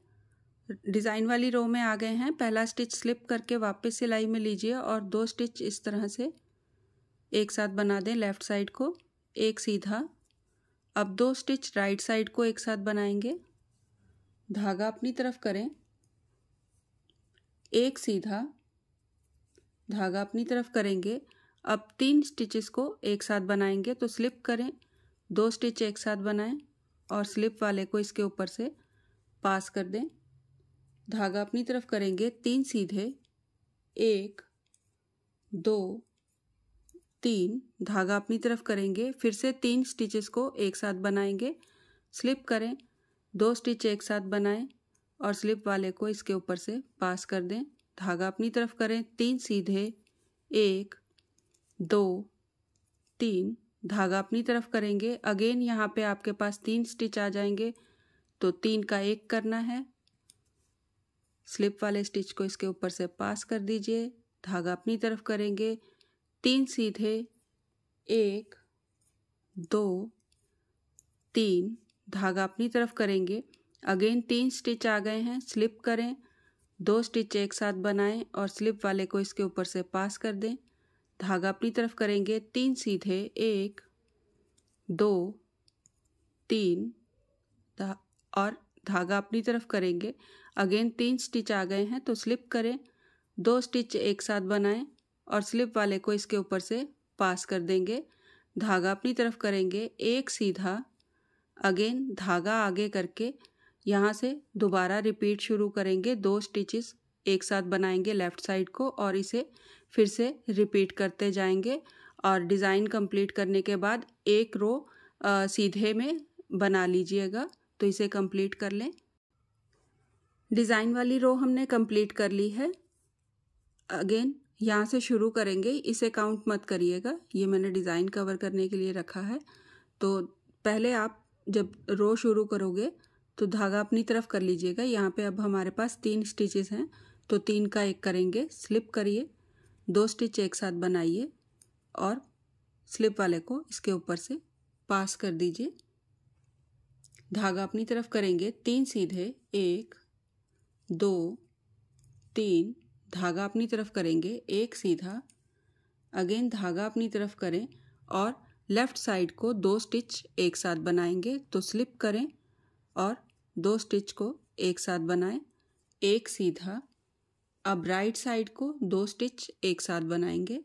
डिज़ाइन वाली रो में आ गए हैं पहला स्टिच स्लिप करके वापस सिलाई में लीजिए और दो स्टिच इस तरह से एक साथ बना दें लेफ़्ट साइड को एक सीधा अब दो स्टिच राइट साइड को एक साथ बनाएंगे धागा अपनी तरफ करें एक सीधा धागा अपनी तरफ करेंगे अब तीन स्टिचेस को एक साथ बनाएंगे तो स्लिप करें दो स्टिच एक साथ बनाएं और स्लिप वाले को इसके ऊपर से पास कर दें धागा अपनी तरफ करेंगे तीन सीधे एक दो तीन धागा अपनी तरफ करेंगे फिर से तीन स्टिचेस को एक साथ बनाएंगे स्लिप करें दो स्टिच एक साथ बनाएं और स्लिप वाले को इसके ऊपर से पास कर दें धागा अपनी तरफ करें तीन सीधे एक दो तीन धागा अपनी तरफ करेंगे अगेन यहाँ पे आपके पास तीन स्टिच आ जाएंगे तो तीन का एक करना है स्लिप वाले स्टिच को इसके ऊपर से पास कर दीजिए धागा अपनी तरफ करेंगे तीन सीधे एक दो तीन धागा अपनी तरफ करेंगे अगेन तीन स्टिच आ गए हैं स्लिप करें दो स्टिच एक साथ बनाएं और स्लिप वाले को इसके ऊपर से पास कर दें धागा अपनी तरफ करेंगे तीन सीधे एक दो तीन धा और धागा अपनी तरफ करेंगे अगेन तीन स्टिच आ गए हैं तो स्लिप करें दो स्टिच एक साथ बनाएं और स्लिप वाले को इसके ऊपर से पास कर देंगे धागा अपनी तरफ करेंगे एक सीधा अगेन धागा आगे करके यहाँ से दोबारा रिपीट शुरू करेंगे दो स्टिचेस एक साथ बनाएंगे लेफ़्ट साइड को और इसे फिर से रिपीट करते जाएंगे और डिज़ाइन कंप्लीट करने के बाद एक रो आ, सीधे में बना लीजिएगा तो इसे कंप्लीट कर लें डिज़ाइन वाली रो हमने कंप्लीट कर ली है अगेन यहाँ से शुरू करेंगे इसे काउंट मत करिएगा ये मैंने डिज़ाइन कवर करने के लिए रखा है तो पहले आप जब रो शुरू करोगे तो धागा अपनी तरफ कर लीजिएगा यहाँ पे अब हमारे पास तीन स्टिचेस हैं तो तीन का एक करेंगे स्लिप करिए दो स्टिच एक साथ बनाइए और स्लिप वाले को इसके ऊपर से पास कर दीजिए धागा अपनी तरफ करेंगे तीन सीधे एक दो तीन धागा अपनी तरफ करेंगे एक सीधा अगेन धागा अपनी तरफ करें और लेफ़्ट साइड को दो स्टिच एक साथ बनाएंगे तो स्लिप करें और दो स्टिच को एक साथ बनाएं एक सीधा अब राइट साइड को दो स्टिच एक साथ बनाएंगे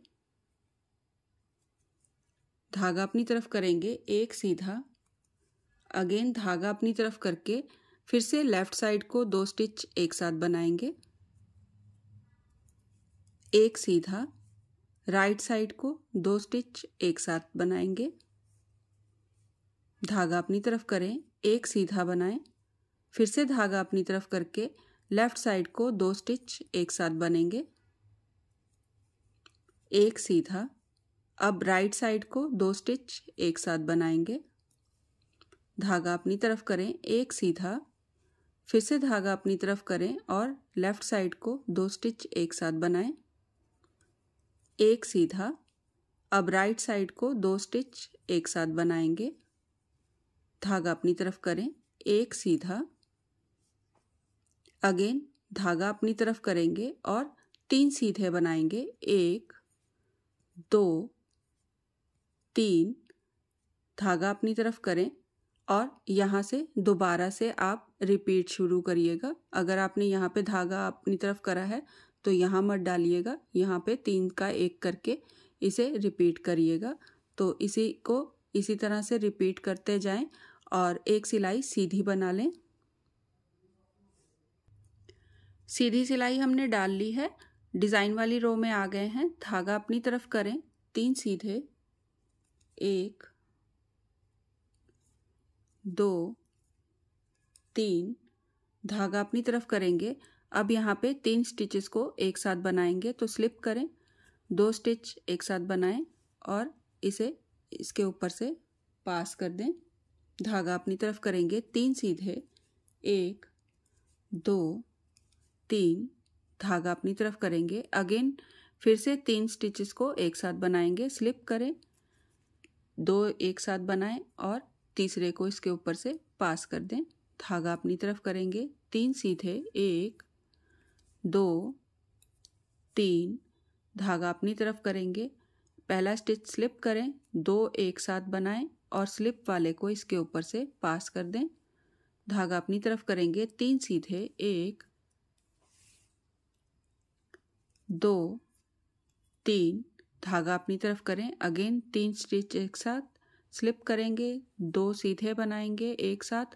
धागा अपनी तरफ करेंगे एक सीधा अगेन धागा अपनी तरफ करके फिर से लेफ्ट साइड को दो स्टिच एक साथ बनाएंगे एक सीधा राइट साइड को दो स्टिच एक साथ बनाएंगे धागा अपनी तरफ करें एक सीधा बनाएं फिर से धागा अपनी तरफ करके लेफ्ट साइड को दो स्टिच एक साथ बनेंगे एक सीधा अब राइट साइड को दो स्टिच एक साथ बनाएंगे धागा अपनी तरफ करें एक सीधा फिर से धागा अपनी तरफ करें और लेफ़्ट साइड को दो स्टिच एक साथ बनाएं एक सीधा अब राइट साइड को दो स्टिच एक साथ बनाएंगे धागा अपनी तरफ करें एक सीधा अगेन धागा अपनी तरफ करेंगे और तीन सीधे बनाएंगे एक दो तीन धागा अपनी तरफ करें और यहाँ से दोबारा से आप रिपीट शुरू करिएगा अगर आपने यहाँ पे धागा अपनी तरफ करा है तो यहाँ मत डालिएगा यहाँ पे तीन का एक करके इसे रिपीट करिएगा तो इसी को इसी तरह से रिपीट करते जाएं और एक सिलाई सीधी बना लें सीधी सिलाई हमने डाल ली है डिज़ाइन वाली रो में आ गए हैं धागा अपनी तरफ करें तीन सीधे एक दो तीन धागा अपनी तरफ करेंगे अब यहाँ पे तीन स्टिचेस को एक साथ बनाएंगे तो स्लिप करें दो स्टिच एक साथ बनाएं और इसे इसके ऊपर से पास कर दें धागा अपनी तरफ करेंगे तीन सीधे एक दो तीन धागा अपनी तरफ करेंगे अगेन फिर से तीन स्टिचेस को एक साथ बनाएंगे स्लिप करें दो एक साथ बनाएं और तीसरे को इसके ऊपर से पास कर दें धागा अपनी तरफ करेंगे तीन सीधे एक दो तीन धागा अपनी तरफ करेंगे पहला स्टिच स्लिप करें दो एक साथ बनाएं और स्लिप वाले को इसके ऊपर से पास कर दें धागा अपनी तरफ करेंगे तीन सीधे एक दो तीन धागा अपनी तरफ करें अगेन तीन स्टिच एक साथ स्लिप करेंगे दो सीधे बनाएंगे एक साथ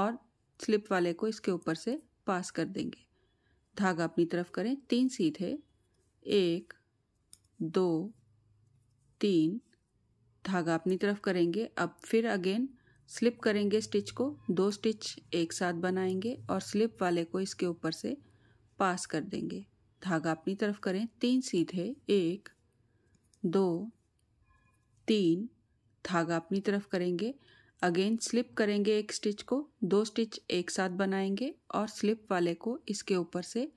और स्लिप वाले को इसके ऊपर से पास कर देंगे धागा अपनी तरफ करें तीन सीधे एक दो तीन धागा अपनी तरफ करेंगे अब फिर अगेन स्लिप करेंगे स्टिच को दो स्टिच एक साथ बनाएंगे और स्लिप वाले को इसके ऊपर से पास कर देंगे धागा अपनी तरफ करें तीन सीधे एक दो तीन धागा अपनी तरफ करेंगे अगेन स्लिप करेंगे एक स्टिच को दो स्टिच एक साथ बनाएंगे और स्लिप वाले को इसके ऊपर से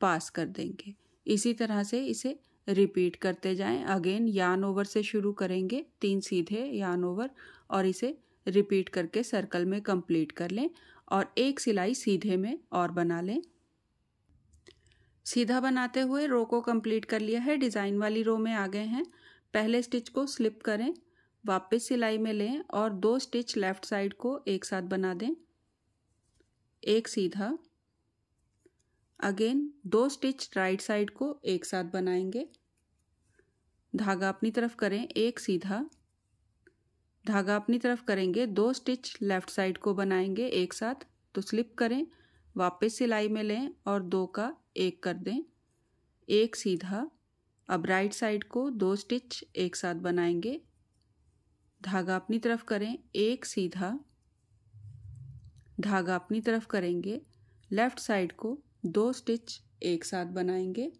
पास कर देंगे इसी तरह से इसे रिपीट करते जाएं अगेन यान ओवर से शुरू करेंगे तीन सीधे यान ओवर और इसे रिपीट करके सर्कल में कंप्लीट कर लें और एक सिलाई सीधे में और बना लें सीधा बनाते हुए रो को कंप्लीट कर लिया है डिज़ाइन वाली रो में आ गए हैं पहले स्टिच को स्लिप करें वापस सिलाई में लें और दो स्टिच लेफ्ट साइड को एक साथ बना दें एक सीधा अगेन दो स्टिच राइट साइड को एक साथ बनाएंगे धागा अपनी तरफ करें एक सीधा धागा अपनी तरफ करेंगे दो स्टिच लेफ्ट साइड को बनाएंगे एक साथ तो स्लिप करें वापस सिलाई में लें और दो का एक कर दें एक सीधा अब राइट साइड को दो स्टिच एक साथ बनाएंगे धागा अपनी तरफ करें एक सीधा धागा अपनी तरफ करेंगे लेफ्ट साइड को दो स्टिच एक साथ बनाएंगे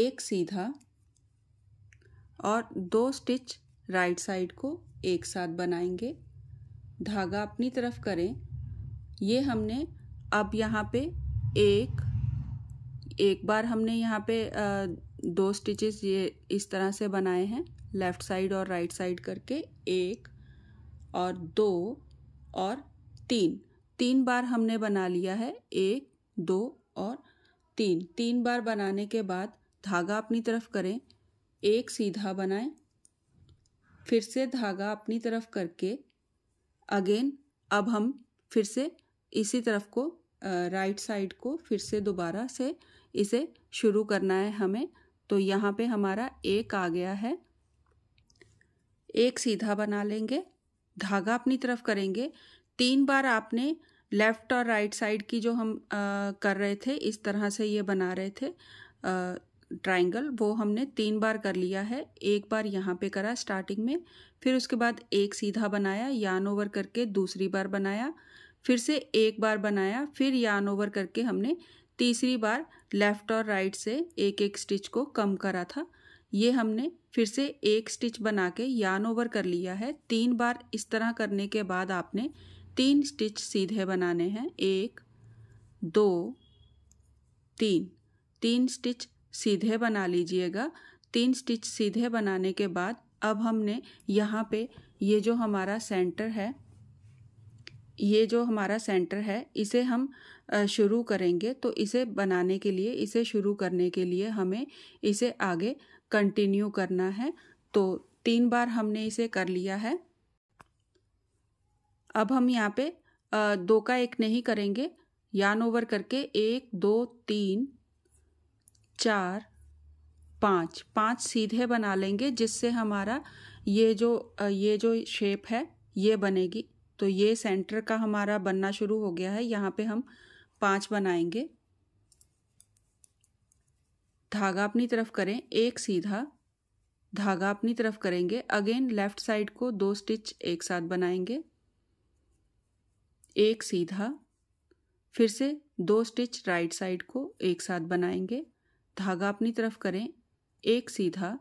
एक सीधा और दो स्टिच राइट साइड को एक साथ बनाएंगे धागा अपनी तरफ करें ये हमने अब यहाँ पे एक एक बार हमने यहाँ पे दो स्टिचेस ये इस तरह से बनाए हैं लेफ़्ट साइड और राइट right साइड करके एक और दो और तीन तीन बार हमने बना लिया है एक दो और तीन तीन बार बनाने के बाद धागा अपनी तरफ करें एक सीधा बनाएं फिर से धागा अपनी तरफ करके अगेन अब हम फिर से इसी तरफ को राइट साइड को फिर से दोबारा से इसे शुरू करना है हमें तो यहाँ पे हमारा एक आ गया है एक सीधा बना लेंगे धागा अपनी तरफ करेंगे तीन बार आपने लेफ़्ट और राइट साइड की जो हम आ, कर रहे थे इस तरह से ये बना रहे थे ट्राइंगल वो हमने तीन बार कर लिया है एक बार यहाँ पे करा स्टार्टिंग में फिर उसके बाद एक सीधा बनाया यान ओवर करके दूसरी बार बनाया फिर से एक बार बनाया फिर यान ओवर करके हमने तीसरी बार लेफ़्ट और राइट से एक एक स्टिच को कम करा था ये हमने फिर से एक स्टिच बना के यान ओवर कर लिया है तीन बार इस तरह करने के बाद आपने तीन स्टिच सीधे बनाने हैं एक दो तीन तीन स्टिच सीधे बना लीजिएगा तीन स्टिच सीधे बनाने के बाद अब हमने यहाँ पे ये जो हमारा सेंटर है ये जो हमारा सेंटर है इसे हम शुरू करेंगे तो इसे बनाने के लिए इसे शुरू करने के लिए हमें इसे आगे कंटिन्यू करना है तो तीन बार हमने इसे कर लिया है अब हम यहाँ पे दो का एक नहीं करेंगे यान ओवर करके एक दो तीन चार पाँच पाँच सीधे बना लेंगे जिससे हमारा ये जो ये जो शेप है ये बनेगी तो ये सेंटर का हमारा बनना शुरू हो गया है यहाँ पे हम पाँच बनाएंगे धागा अपनी तरफ करें एक सीधा धागा अपनी तरफ करेंगे अगेन लेफ्ट साइड को दो स्टिच एक साथ बनाएंगे एक सीधा फिर से दो स्टिच राइट साइड को एक साथ बनाएंगे धागा अपनी तरफ करें एक सीधा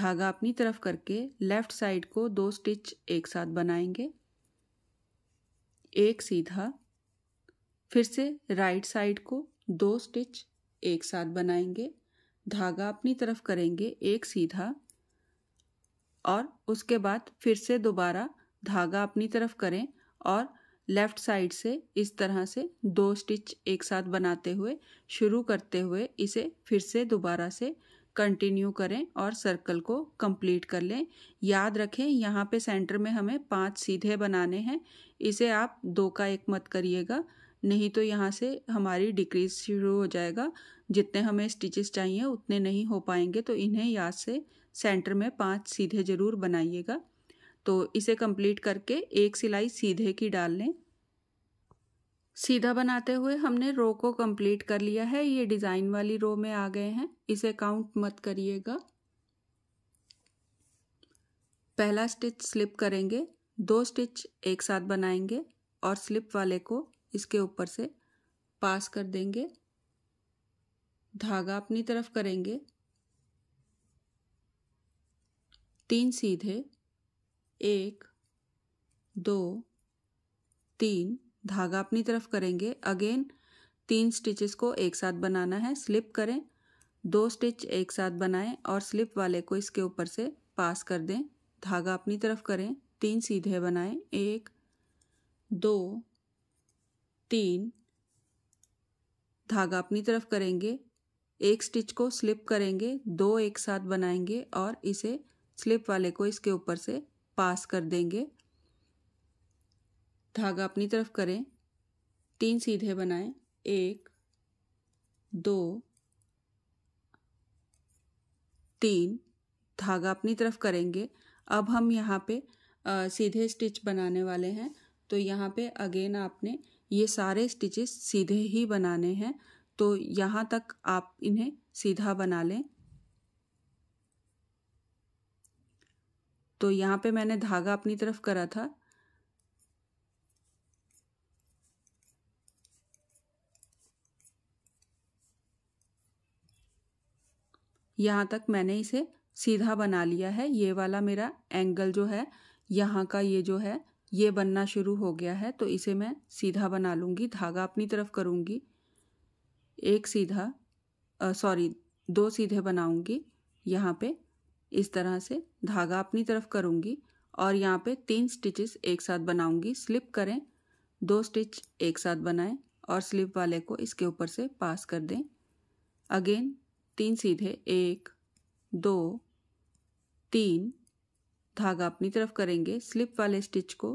धागा अपनी तरफ करके लेफ्ट साइड को दो स्टिच एक साथ बनाएंगे एक सीधा फिर से राइट साइड को दो स्टिच एक साथ बनाएंगे धागा अपनी तरफ करेंगे एक सीधा और उसके बाद फिर से दोबारा धागा अपनी तरफ करें और लेफ़्ट साइड से इस तरह से दो स्टिच एक साथ बनाते हुए शुरू करते हुए इसे फिर से दोबारा से कंटिन्यू करें और सर्कल को कंप्लीट कर लें याद रखें यहाँ पे सेंटर में हमें पांच सीधे बनाने हैं इसे आप दो का एक मत करिएगा नहीं तो यहाँ से हमारी डिक्रीज शुरू हो जाएगा जितने हमें स्टिचेस चाहिए उतने नहीं हो पाएंगे तो इन्हें यहाँ से सेंटर में पांच सीधे ज़रूर बनाइएगा तो इसे कंप्लीट करके एक सिलाई सीधे की डाल लें सीधा बनाते हुए हमने रो को कंप्लीट कर लिया है ये डिज़ाइन वाली रो में आ गए हैं इसे काउंट मत करिएगा पहला स्टिच स्लिप करेंगे दो स्टिच एक साथ बनाएंगे और स्लिप वाले को इसके ऊपर से पास कर देंगे धागा अपनी तरफ करेंगे तीन सीधे एक दो तीन धागा अपनी तरफ करेंगे अगेन तीन स्टिचेस को एक साथ बनाना है स्लिप करें दो स्टिच एक साथ बनाएं और स्लिप वाले को इसके ऊपर से पास कर दें धागा अपनी तरफ करें तीन सीधे बनाएं एक दो तीन धागा अपनी तरफ करेंगे एक स्टिच को स्लिप करेंगे दो एक साथ बनाएंगे और इसे स्लिप वाले को इसके ऊपर से पास कर देंगे धागा अपनी तरफ करें तीन सीधे बनाएं एक दो तीन धागा अपनी तरफ करेंगे अब हम यहाँ पे आ, सीधे स्टिच बनाने वाले हैं तो यहाँ पे अगेन आपने ये सारे स्टिचेस सीधे ही बनाने हैं तो यहाँ तक आप इन्हें सीधा बना लें तो यहाँ पे मैंने धागा अपनी तरफ करा था यहाँ तक मैंने इसे सीधा बना लिया है ये वाला मेरा एंगल जो है यहाँ का ये जो है ये बनना शुरू हो गया है तो इसे मैं सीधा बना लूँगी धागा अपनी तरफ करूँगी एक सीधा सॉरी दो सीधे बनाऊँगी यहाँ पे इस तरह से धागा अपनी तरफ करूँगी और यहाँ पे तीन स्टिचेस एक साथ बनाऊँगी स्लिप करें दो स्टिच एक साथ बनाएं और स्लिप वाले को इसके ऊपर से पास कर दें अगेन तीन सीधे एक दो तीन धागा अपनी तरफ करेंगे स्लिप वाले स्टिच को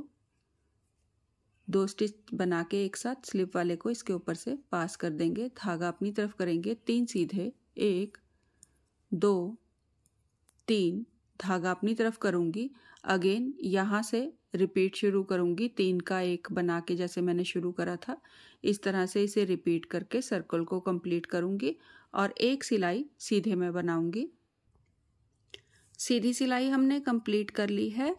दो स्टिच बना के एक साथ स्लिप वाले को इसके ऊपर से पास कर देंगे धागा अपनी तरफ करेंगे तीन सीधे एक दो तीन धागा अपनी तरफ करूँगी अगेन यहाँ से रिपीट शुरू करूँगी तीन का एक बना के जैसे मैंने शुरू करा था इस तरह से इसे रिपीट करके सर्कल को कंप्लीट करूँगी और एक सिलाई सीधे में बनाऊँगी सीधी सिलाई हमने कंप्लीट कर ली है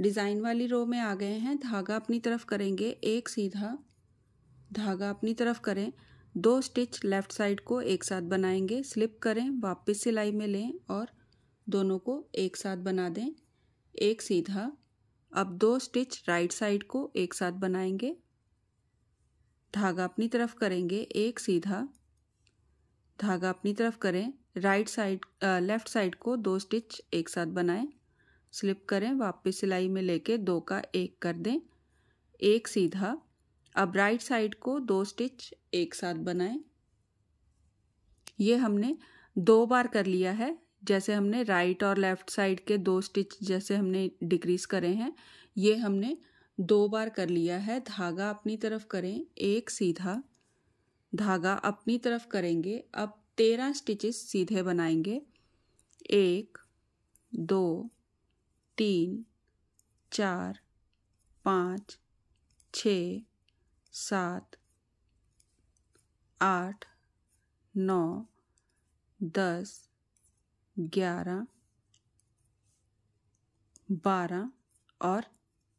डिज़ाइन वाली रो में आ गए हैं धागा अपनी तरफ करेंगे एक सीधा धागा अपनी तरफ करें दो स्टिच लेफ़्ट साइड को एक साथ बनाएंगे स्लिप करें वापस सिलाई में लें और दोनों को एक साथ बना दें एक सीधा अब दो स्टिच राइट साइड को एक साथ बनाएंगे धागा अपनी तरफ करेंगे एक सीधा धागा अपनी तरफ करें राइट साइड लेफ़्ट साइड को दो स्टिच एक साथ बनाएं स्लिप करें वापस सिलाई में लेके दो का एक कर दें एक सीधा अब राइट साइड को दो स्टिच एक साथ बनाएं ये हमने दो बार कर लिया है जैसे हमने राइट और लेफ़्ट साइड के दो स्टिच जैसे हमने डिक्रीज़ करे हैं ये हमने दो बार कर लिया है धागा अपनी तरफ करें एक सीधा धागा अपनी तरफ करेंगे अब तेरह स्टिचेस सीधे बनाएंगे एक दो तीन चार पाँच छ सात आठ नौ दस ग्यारह बारह और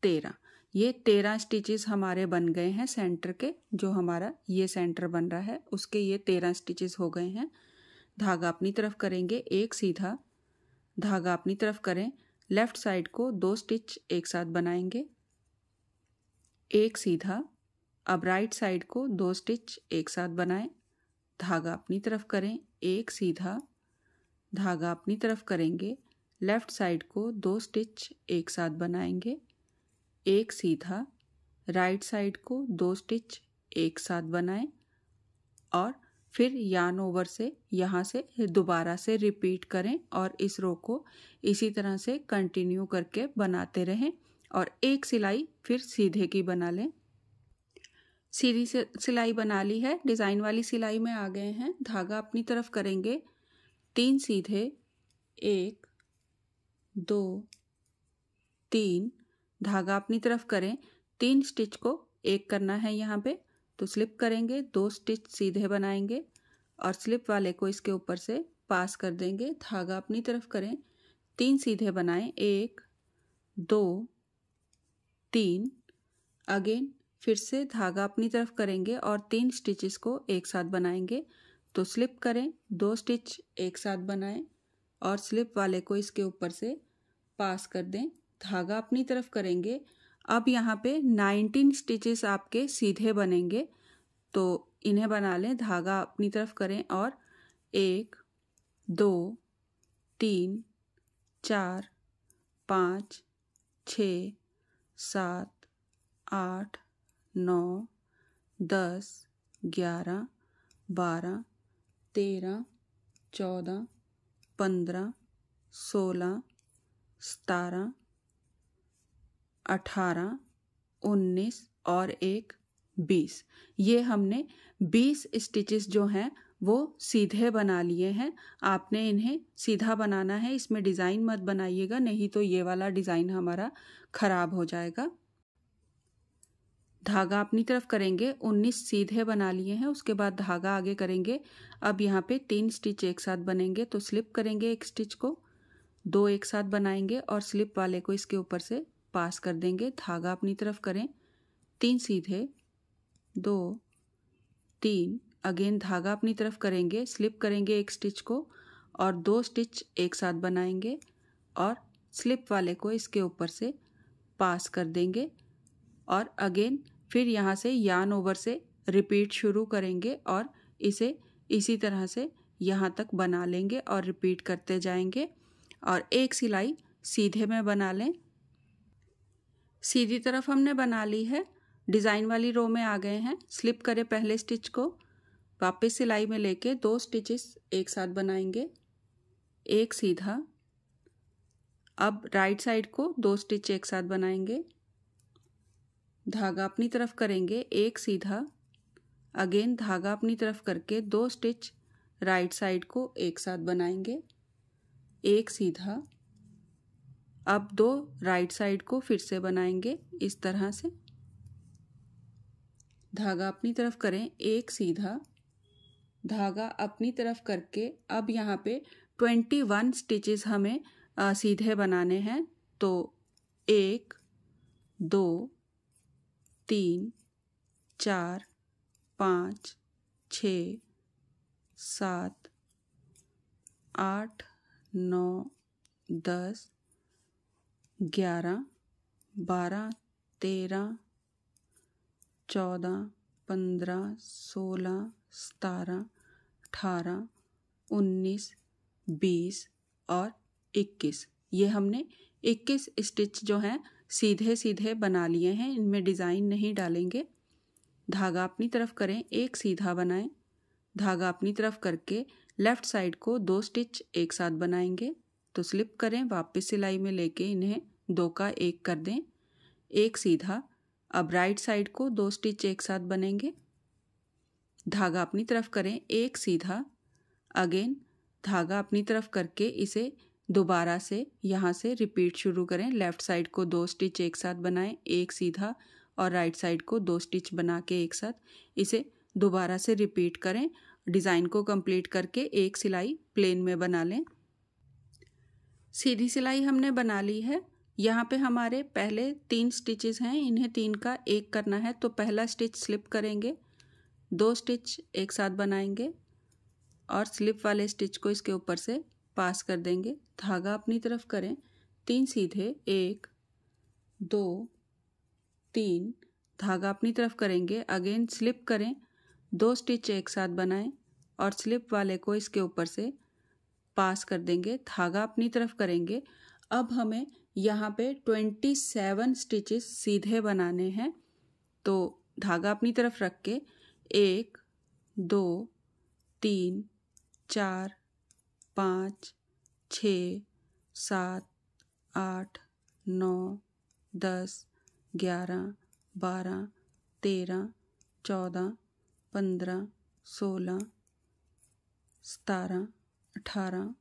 तेरह ये तेरह स्टिचेस हमारे बन गए हैं सेंटर के जो हमारा ये सेंटर बन रहा है उसके ये तेरह स्टिचेस हो गए हैं धागा अपनी तरफ करेंगे एक सीधा धागा अपनी तरफ करें लेफ्ट साइड को दो स्टिच एक साथ बनाएंगे एक सीधा अब राइट साइड को दो स्टिच एक साथ बनाएं धागा अपनी तरफ करें एक सीधा धागा अपनी तरफ करेंगे लेफ्ट साइड को दो स्टिच एक साथ बनाएंगे एक सीधा राइट साइड को दो स्टिच एक साथ बनाएं और फिर यान ओवर से यहाँ से दोबारा से रिपीट करें और इस रो को इसी तरह से कंटिन्यू करके बनाते रहें और एक सिलाई फिर सीधे की बना लें सीधी सिलाई बना ली है डिज़ाइन वाली सिलाई में आ गए हैं धागा अपनी तरफ करेंगे तीन सीधे एक दो तीन धागा अपनी तरफ करें तीन स्टिच को एक करना है यहाँ पे तो स्लिप करेंगे दो स्टिच सीधे बनाएंगे और स्लिप वाले को इसके ऊपर से पास कर देंगे धागा अपनी तरफ करें तीन सीधे बनाएं एक दो तीन अगेन फिर से धागा अपनी तरफ करेंगे और तीन स्टिचेस को एक साथ बनाएंगे तो स्लिप करें दो स्टिच एक साथ बनाएं और स्लिप वाले को इसके ऊपर से पास कर दें धागा अपनी तरफ करेंगे अब यहाँ पे 19 स्टिचेस आपके सीधे बनेंगे तो इन्हें बना लें धागा अपनी तरफ करें और एक दो तीन चार पाँच छ सात आठ नौ दस ग्यारह बारह तेरह चौदह पंद्रह सोलह सतारह अठारह उन्नीस और एक बीस ये हमने बीस स्टिचेस जो हैं वो सीधे बना लिए हैं आपने इन्हें सीधा बनाना है इसमें डिज़ाइन मत बनाइएगा नहीं तो ये वाला डिज़ाइन हमारा ख़राब हो जाएगा धागा अपनी तरफ करेंगे 19 सीधे बना लिए हैं उसके बाद धागा आगे करेंगे अब यहाँ पे तीन स्टिच एक साथ बनेंगे तो स्लिप करेंगे एक स्टिच को दो एक साथ बनाएंगे और स्लिप वाले को इसके ऊपर से पास कर देंगे धागा अपनी तरफ करें तीन सीधे दो तीन अगेन धागा अपनी तरफ करेंगे स्लिप करेंगे एक स्टिच को और दो स्टिच एक साथ बनाएंगे और स्लिप वाले को इसके ऊपर से पास कर देंगे और अगेन फिर यहाँ से यान ओवर से रिपीट शुरू करेंगे और इसे इसी तरह से यहाँ तक बना लेंगे और रिपीट करते जाएंगे और एक सिलाई सीधे में बना लें सीधी तरफ हमने बना ली है डिज़ाइन वाली रो में आ गए हैं स्लिप करें पहले स्टिच को वापस सिलाई में लेके दो स्टिचेस एक साथ बनाएंगे एक सीधा अब राइट साइड को दो स्टिच एक साथ बनाएंगे धागा अपनी तरफ करेंगे एक सीधा अगेन धागा अपनी तरफ करके दो स्टिच राइट साइड को एक साथ बनाएंगे एक सीधा अब दो राइट साइड को फिर से बनाएंगे इस तरह से धागा अपनी तरफ करें एक सीधा धागा अपनी तरफ करके अब यहाँ पे ट्वेंटी वन स्टिचेस हमें आ, सीधे बनाने हैं तो एक दो तीन चार पाँच छ सात आठ नौ दस ग्यारह बारह तेरह चौदह पंद्रह सोलह सतारह अठारह उन्नीस बीस और इक्कीस ये हमने इक्कीस स्टिच जो हैं सीधे सीधे बना लिए हैं इनमें डिज़ाइन नहीं डालेंगे धागा अपनी तरफ करें एक सीधा बनाएं धागा अपनी तरफ करके लेफ़्ट साइड को दो स्टिच एक साथ बनाएंगे तो स्लिप करें वापस सिलाई में लेके इन्हें दो का एक कर दें एक सीधा अब राइट साइड को दो स्टिच एक साथ बनेंगे धागा अपनी तरफ करें एक सीधा अगेन धागा अपनी तरफ करके इसे दोबारा से यहाँ से रिपीट शुरू करें लेफ़्ट साइड को दो स्टिच एक साथ बनाएं एक सीधा और राइट साइड को दो स्टिच बना के एक साथ इसे दोबारा से रिपीट करें डिज़ाइन को कंप्लीट करके एक सिलाई प्लेन में बना लें सीधी सिलाई हमने बना ली है यहाँ पे हमारे पहले तीन स्टिचेस हैं इन्हें तीन का एक करना है तो पहला स्टिच स्लिप करेंगे दो स्टिच एक साथ बनाएंगे और स्लिप वाले स्टिच को इसके ऊपर से पास कर देंगे धागा अपनी तरफ करें तीन सीधे एक दो तीन धागा अपनी तरफ करेंगे अगेन स्लिप करें दो स्टिच एक साथ बनाएं और स्लिप वाले को इसके ऊपर से पास कर देंगे धागा अपनी तरफ करेंगे अब हमें यहाँ पे ट्वेंटी सेवन स्टिचेस सीधे बनाने हैं तो धागा अपनी तरफ रख के एक दो तीन चार पाँच छ सात आठ नौ दस ग्यारह बारह तेरह चौदह पंद्रह सोलह सतारह अठारह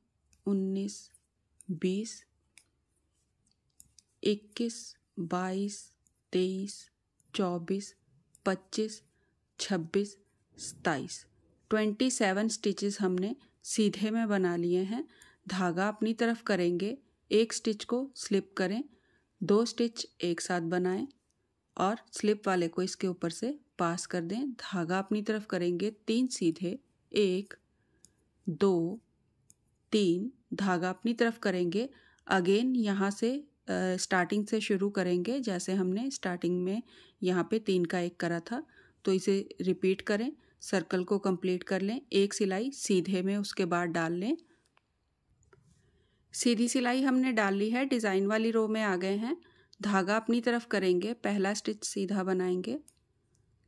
उन्नीस बीस इक्कीस बाईस तेईस चौबीस पच्चीस छब्बीस सताईस ट्वेंटी सेवन स्टिचेस हमने सीधे में बना लिए हैं धागा अपनी तरफ करेंगे एक स्टिच को स्लिप करें दो स्टिच एक साथ बनाएं और स्लिप वाले को इसके ऊपर से पास कर दें धागा अपनी तरफ करेंगे तीन सीधे एक दो तीन धागा अपनी तरफ करेंगे अगेन यहाँ से स्टार्टिंग से शुरू करेंगे जैसे हमने स्टार्टिंग में यहाँ पे तीन का एक करा था तो इसे रिपीट करें सर्कल को कंप्लीट कर लें एक सिलाई सीधे में उसके बाद डाल लें सीधी सिलाई हमने डाल ली है डिज़ाइन वाली रो में आ गए हैं धागा अपनी तरफ करेंगे पहला स्टिच सीधा बनाएंगे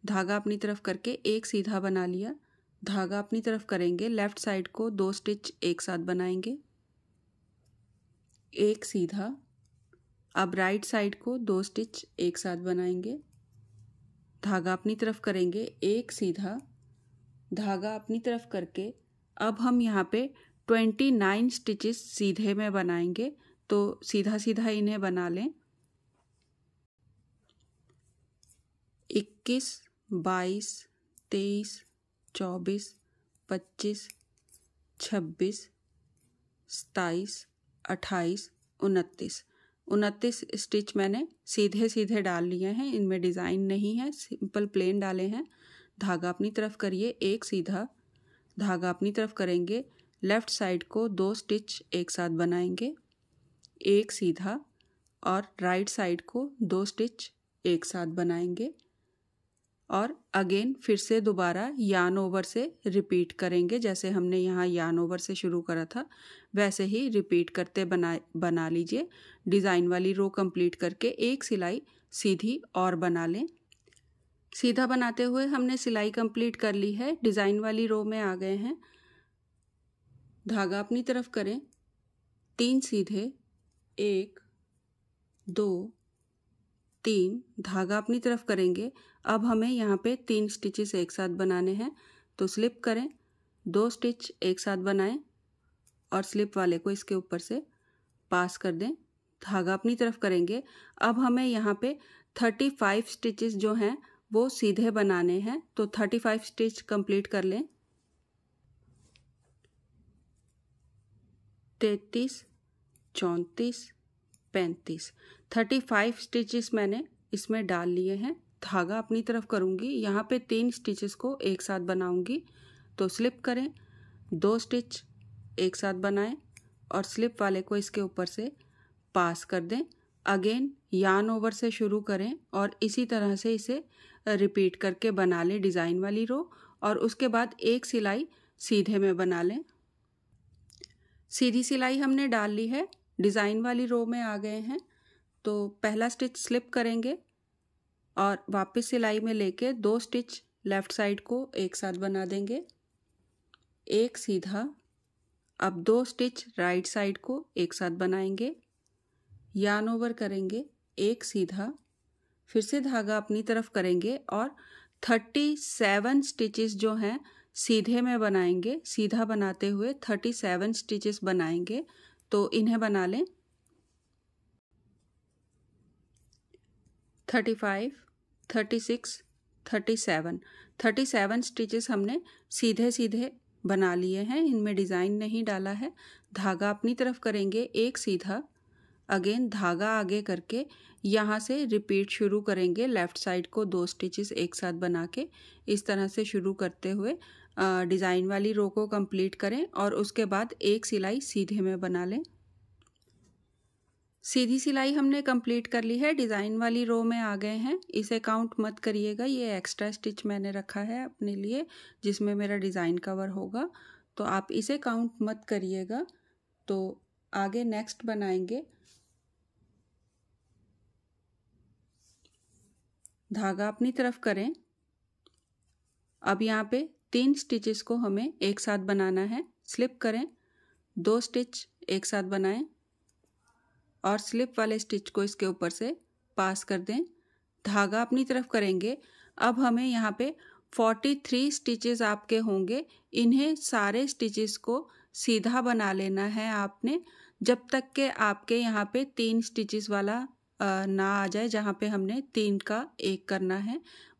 धागा अपनी तरफ करके एक सीधा बना लिया धागा अपनी तरफ करेंगे लेफ़्ट साइड को दो स्टिच एक साथ बनाएंगे एक सीधा अब राइट साइड को दो स्टिच एक साथ बनाएंगे धागा अपनी तरफ करेंगे एक सीधा धागा अपनी तरफ करके अब हम यहाँ पे ट्वेंटी नाइन स्टिचेस सीधे में बनाएंगे तो सीधा सीधा इन्हें बना लें इक्कीस बाईस तेईस चौबीस पच्चीस छब्बीस सताईस अट्ठाईस उनतीस उनतीस स्टिच मैंने सीधे सीधे डाल लिए हैं इनमें डिज़ाइन नहीं है सिंपल प्लेन डाले हैं धागा अपनी तरफ करिए एक सीधा धागा अपनी तरफ करेंगे लेफ़्ट साइड को दो स्टिच एक साथ बनाएंगे एक सीधा और राइट साइड को दो स्टिच एक साथ बनाएंगे और अगेन फिर से दोबारा यान ओवर से रिपीट करेंगे जैसे हमने यहाँ यान ओवर से शुरू करा था वैसे ही रिपीट करते बना बना लीजिए डिज़ाइन वाली रो कंप्लीट करके एक सिलाई सीधी और बना लें सीधा बनाते हुए हमने सिलाई कंप्लीट कर ली है डिज़ाइन वाली रो में आ गए हैं धागा अपनी तरफ करें तीन सीधे एक दो तीन धागा अपनी तरफ करेंगे अब हमें यहाँ पे तीन स्टिचेस एक साथ बनाने हैं तो स्लिप करें दो स्टिच एक साथ बनाएं और स्लिप वाले को इसके ऊपर से पास कर दें धागा अपनी तरफ करेंगे अब हमें यहाँ पे थर्टी फाइव स्टिचेस जो हैं वो सीधे बनाने हैं तो थर्टी फाइव स्टिच कंप्लीट कर लें तैतीस चौंतीस पैंतीस थर्टी फाइव स्टिचेस मैंने इसमें डाल लिए हैं धागा अपनी तरफ करूँगी यहाँ पे तीन स्टिचेस को एक साथ बनाऊँगी तो स्लिप करें दो स्टिच एक साथ बनाएं और स्लिप वाले को इसके ऊपर से पास कर दें अगेन यान ओवर से शुरू करें और इसी तरह से इसे रिपीट करके बना लें डिज़ाइन वाली रो और उसके बाद एक सिलाई सीधे में बना लें सीधी सिलाई हमने डाल ली है डिज़ाइन वाली रो में आ गए हैं तो पहला स्टिच स्लिप करेंगे और वापस सिलाई में लेके दो स्टिच लेफ़्ट साइड को एक साथ बना देंगे एक सीधा अब दो स्टिच राइट साइड को एक साथ बनाएंगे यान ओवर करेंगे एक सीधा फिर से धागा अपनी तरफ करेंगे और थर्टी सेवन स्टिचेस जो हैं सीधे में बनाएंगे सीधा बनाते हुए थर्टी सेवन स्टिचेस बनाएंगे तो इन्हें बना लें thirty five thirty six thirty seven thirty seven stitches हमने सीधे सीधे बना लिए हैं इनमें डिज़ाइन नहीं डाला है धागा अपनी तरफ करेंगे एक सीधा अगेन धागा आगे करके यहाँ से रिपीट शुरू करेंगे लेफ़्ट साइड को दो स्टिचेस एक साथ बना के इस तरह से शुरू करते हुए डिज़ाइन वाली रो को कंप्लीट करें और उसके बाद एक सिलाई सीधे में बना लें सीधी सिलाई हमने कंप्लीट कर ली है डिज़ाइन वाली रो में आ गए हैं इसे काउंट मत करिएगा ये एक्स्ट्रा स्टिच मैंने रखा है अपने लिए जिसमें मेरा डिज़ाइन कवर होगा तो आप इसे काउंट मत करिएगा तो आगे नेक्स्ट बनाएंगे धागा अपनी तरफ करें अब यहाँ पे तीन स्टिचेस को हमें एक साथ बनाना है स्लिप करें दो स्टिच एक साथ बनाएं और स्लिप वाले स्टिच को इसके ऊपर से पास कर दें धागा अपनी तरफ करेंगे अब हमें यहाँ पे 43 स्टिचेस आपके होंगे इन्हें सारे स्टिचेस को सीधा बना लेना है आपने जब तक के आपके यहाँ पे तीन स्टिचेस वाला ना आ जाए जहाँ पे हमने तीन का एक करना है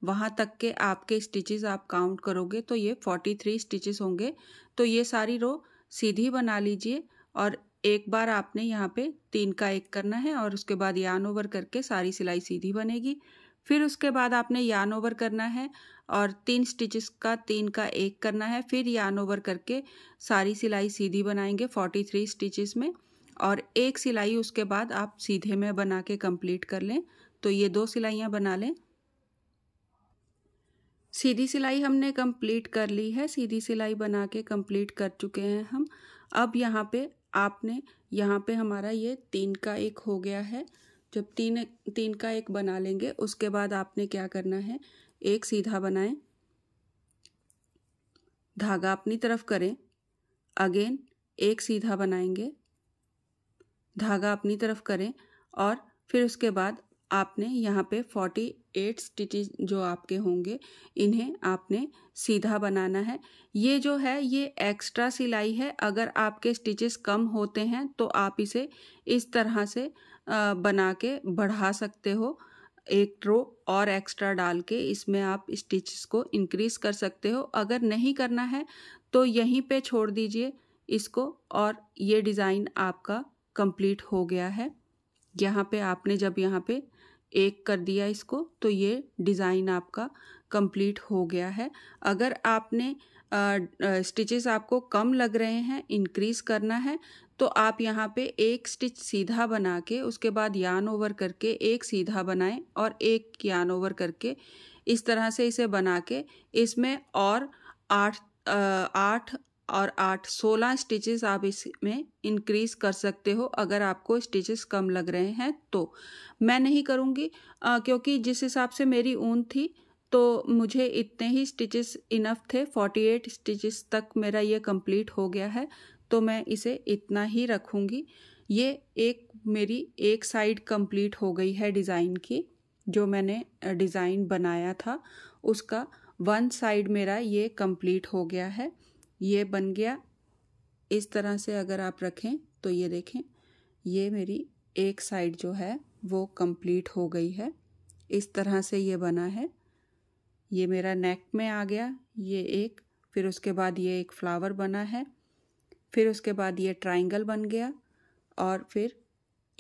वहाँ तक के आपके स्टिचेस आप काउंट करोगे तो ये 43 स्टिचेस होंगे तो ये सारी रो सीधी बना लीजिए और एक बार आपने यहाँ पे तीन का एक करना है और उसके बाद यान ओवर करके सारी सिलाई सीधी बनेगी फिर उसके बाद आपने यान ओवर करना है और तीन स्टिचेस का तीन का एक करना है फिर यान ओवर करके सारी सिलाई सीधी बनाएंगे फोर्टी थ्री स्टिचेस में और एक सिलाई उसके बाद आप सीधे में बना के कंप्लीट कर लें तो ये दो सिलाइयाँ बना लें सीधी सिलाई हमने कंप्लीट कर ली है सीधी सिलाई बना के कंप्लीट कर चुके हैं हम अब यहाँ पे आपने यहाँ पे हमारा ये तीन का एक हो गया है जब तीन तीन का एक बना लेंगे उसके बाद आपने क्या करना है एक सीधा बनाएं धागा अपनी तरफ करें अगेन एक सीधा बनाएंगे धागा अपनी तरफ करें और फिर उसके बाद आपने यहाँ पे 48 स्टिचेज जो आपके होंगे इन्हें आपने सीधा बनाना है ये जो है ये एक्स्ट्रा सिलाई है अगर आपके स्टिचेस कम होते हैं तो आप इसे इस तरह से बना के बढ़ा सकते हो एक रो और एक्स्ट्रा डाल के इसमें आप स्टिचेस को इंक्रीज कर सकते हो अगर नहीं करना है तो यहीं पे छोड़ दीजिए इसको और ये डिज़ाइन आपका कंप्लीट हो गया है यहाँ पे आपने जब यहाँ पे एक कर दिया इसको तो ये डिज़ाइन आपका कंप्लीट हो गया है अगर आपने स्टिचेस आपको कम लग रहे हैं इंक्रीज़ करना है तो आप यहाँ पे एक स्टिच सीधा बना के उसके बाद यान ओवर करके एक सीधा बनाएं और एक यान ओवर करके इस तरह से इसे बना के इसमें और आठ आठ और आठ सोलह स्टिचेस आप इसमें इंक्रीज कर सकते हो अगर आपको स्टिचेस कम लग रहे हैं तो मैं नहीं करूँगी क्योंकि जिस हिसाब से मेरी ऊन थी तो मुझे इतने ही स्टिचेस इनफ थे 48 स्टिचेस तक मेरा ये कंप्लीट हो गया है तो मैं इसे इतना ही रखूँगी ये एक मेरी एक साइड कंप्लीट हो गई है डिज़ाइन की जो मैंने डिज़ाइन बनाया था उसका वन साइड मेरा ये कंप्लीट हो गया है ये बन गया इस तरह से अगर आप रखें तो ये देखें ये मेरी एक साइड जो है वो कंप्लीट हो गई है इस तरह से ये बना है ये मेरा नेक में आ गया ये एक फिर उसके बाद ये एक फ्लावर बना है फिर उसके बाद ये ट्राइंगल बन गया और फिर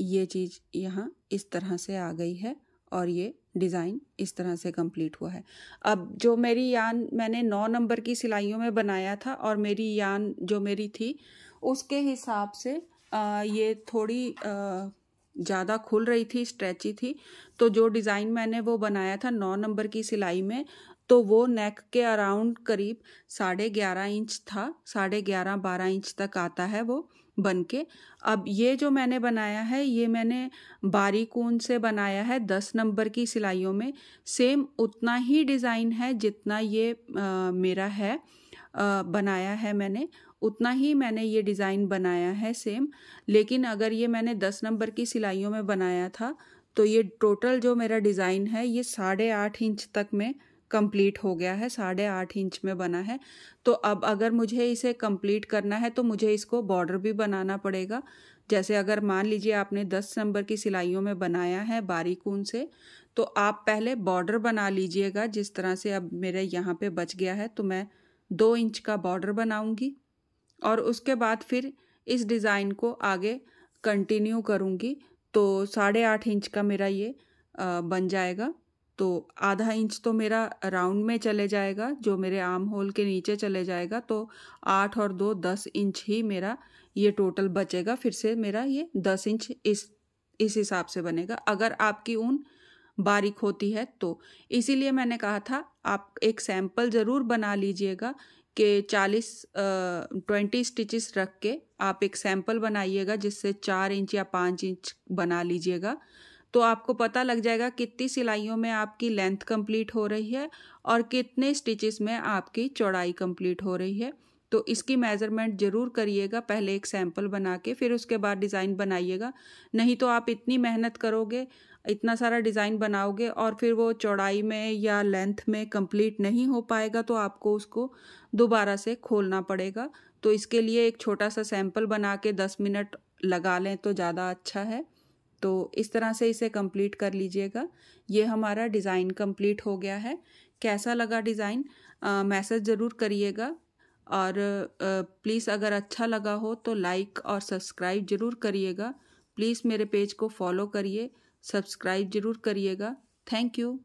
ये चीज़ यहाँ इस तरह से आ गई है और ये डिज़ाइन इस तरह से कंप्लीट हुआ है अब जो मेरी यान मैंने नौ नंबर की सिलाइयों में बनाया था और मेरी यान जो मेरी थी उसके हिसाब से आ, ये थोड़ी ज़्यादा खुल रही थी स्ट्रेची थी तो जो डिज़ाइन मैंने वो बनाया था नौ नंबर की सिलाई में तो वो नेक के अराउंड करीब साढ़े ग्यारह इंच था साढ़े ग्यारह बारह इंच तक आता है वो बन के अब ये जो मैंने बनाया है ये मैंने बारीक ऊन से बनाया है दस नंबर की सिलाइयों में सेम उतना ही डिज़ाइन है जितना ये आ, मेरा है आ, बनाया है मैंने उतना ही मैंने ये डिज़ाइन बनाया है सेम लेकिन अगर ये मैंने दस नंबर की सिलाइयों में बनाया था तो ये टोटल जो मेरा डिज़ाइन है ये साढ़े आठ इंच तक में कंप्लीट हो गया है साढ़े आठ इंच में बना है तो अब अगर मुझे इसे कंप्लीट करना है तो मुझे इसको बॉर्डर भी बनाना पड़ेगा जैसे अगर मान लीजिए आपने दस नंबर की सिलाइयों में बनाया है बारीक ऊन से तो आप पहले बॉर्डर बना लीजिएगा जिस तरह से अब मेरे यहाँ पे बच गया है तो मैं दो इंच का बॉर्डर बनाऊँगी और उसके बाद फिर इस डिज़ाइन को आगे कंटिन्यू करूँगी तो साढ़े आठ इंच का मेरा ये बन जाएगा तो आधा इंच तो मेरा राउंड में चले जाएगा जो मेरे आर्म होल के नीचे चले जाएगा तो आठ और दो दस इंच ही मेरा ये टोटल बचेगा फिर से मेरा ये दस इंच इस इस हिसाब से बनेगा अगर आपकी ऊन बारीक होती है तो इसीलिए मैंने कहा था आप एक सैंपल ज़रूर बना लीजिएगा कि चालीस ट्वेंटी स्टिचेस रख के आप एक सैंपल बनाइएगा जिससे चार इंच या पाँच इंच बना लीजिएगा तो आपको पता लग जाएगा कितनी सिलाइयों में आपकी लेंथ कंप्लीट हो रही है और कितने स्टिचेस में आपकी चौड़ाई कंप्लीट हो रही है तो इसकी मेज़रमेंट ज़रूर करिएगा पहले एक सैंपल बना के फिर उसके बाद डिज़ाइन बनाइएगा नहीं तो आप इतनी मेहनत करोगे इतना सारा डिज़ाइन बनाओगे और फिर वो चौड़ाई में या लेंथ में कंप्लीट नहीं हो पाएगा तो आपको उसको दोबारा से खोलना पड़ेगा तो इसके लिए एक छोटा सा सैंपल बना के दस मिनट लगा लें तो ज़्यादा अच्छा है तो इस तरह से इसे कंप्लीट कर लीजिएगा ये हमारा डिज़ाइन कंप्लीट हो गया है कैसा लगा डिज़ाइन मैसेज ज़रूर करिएगा और प्लीज़ अगर अच्छा लगा हो तो लाइक और सब्सक्राइब ज़रूर करिएगा प्लीज़ मेरे पेज को फॉलो करिए सब्सक्राइब ज़रूर करिएगा थैंक यू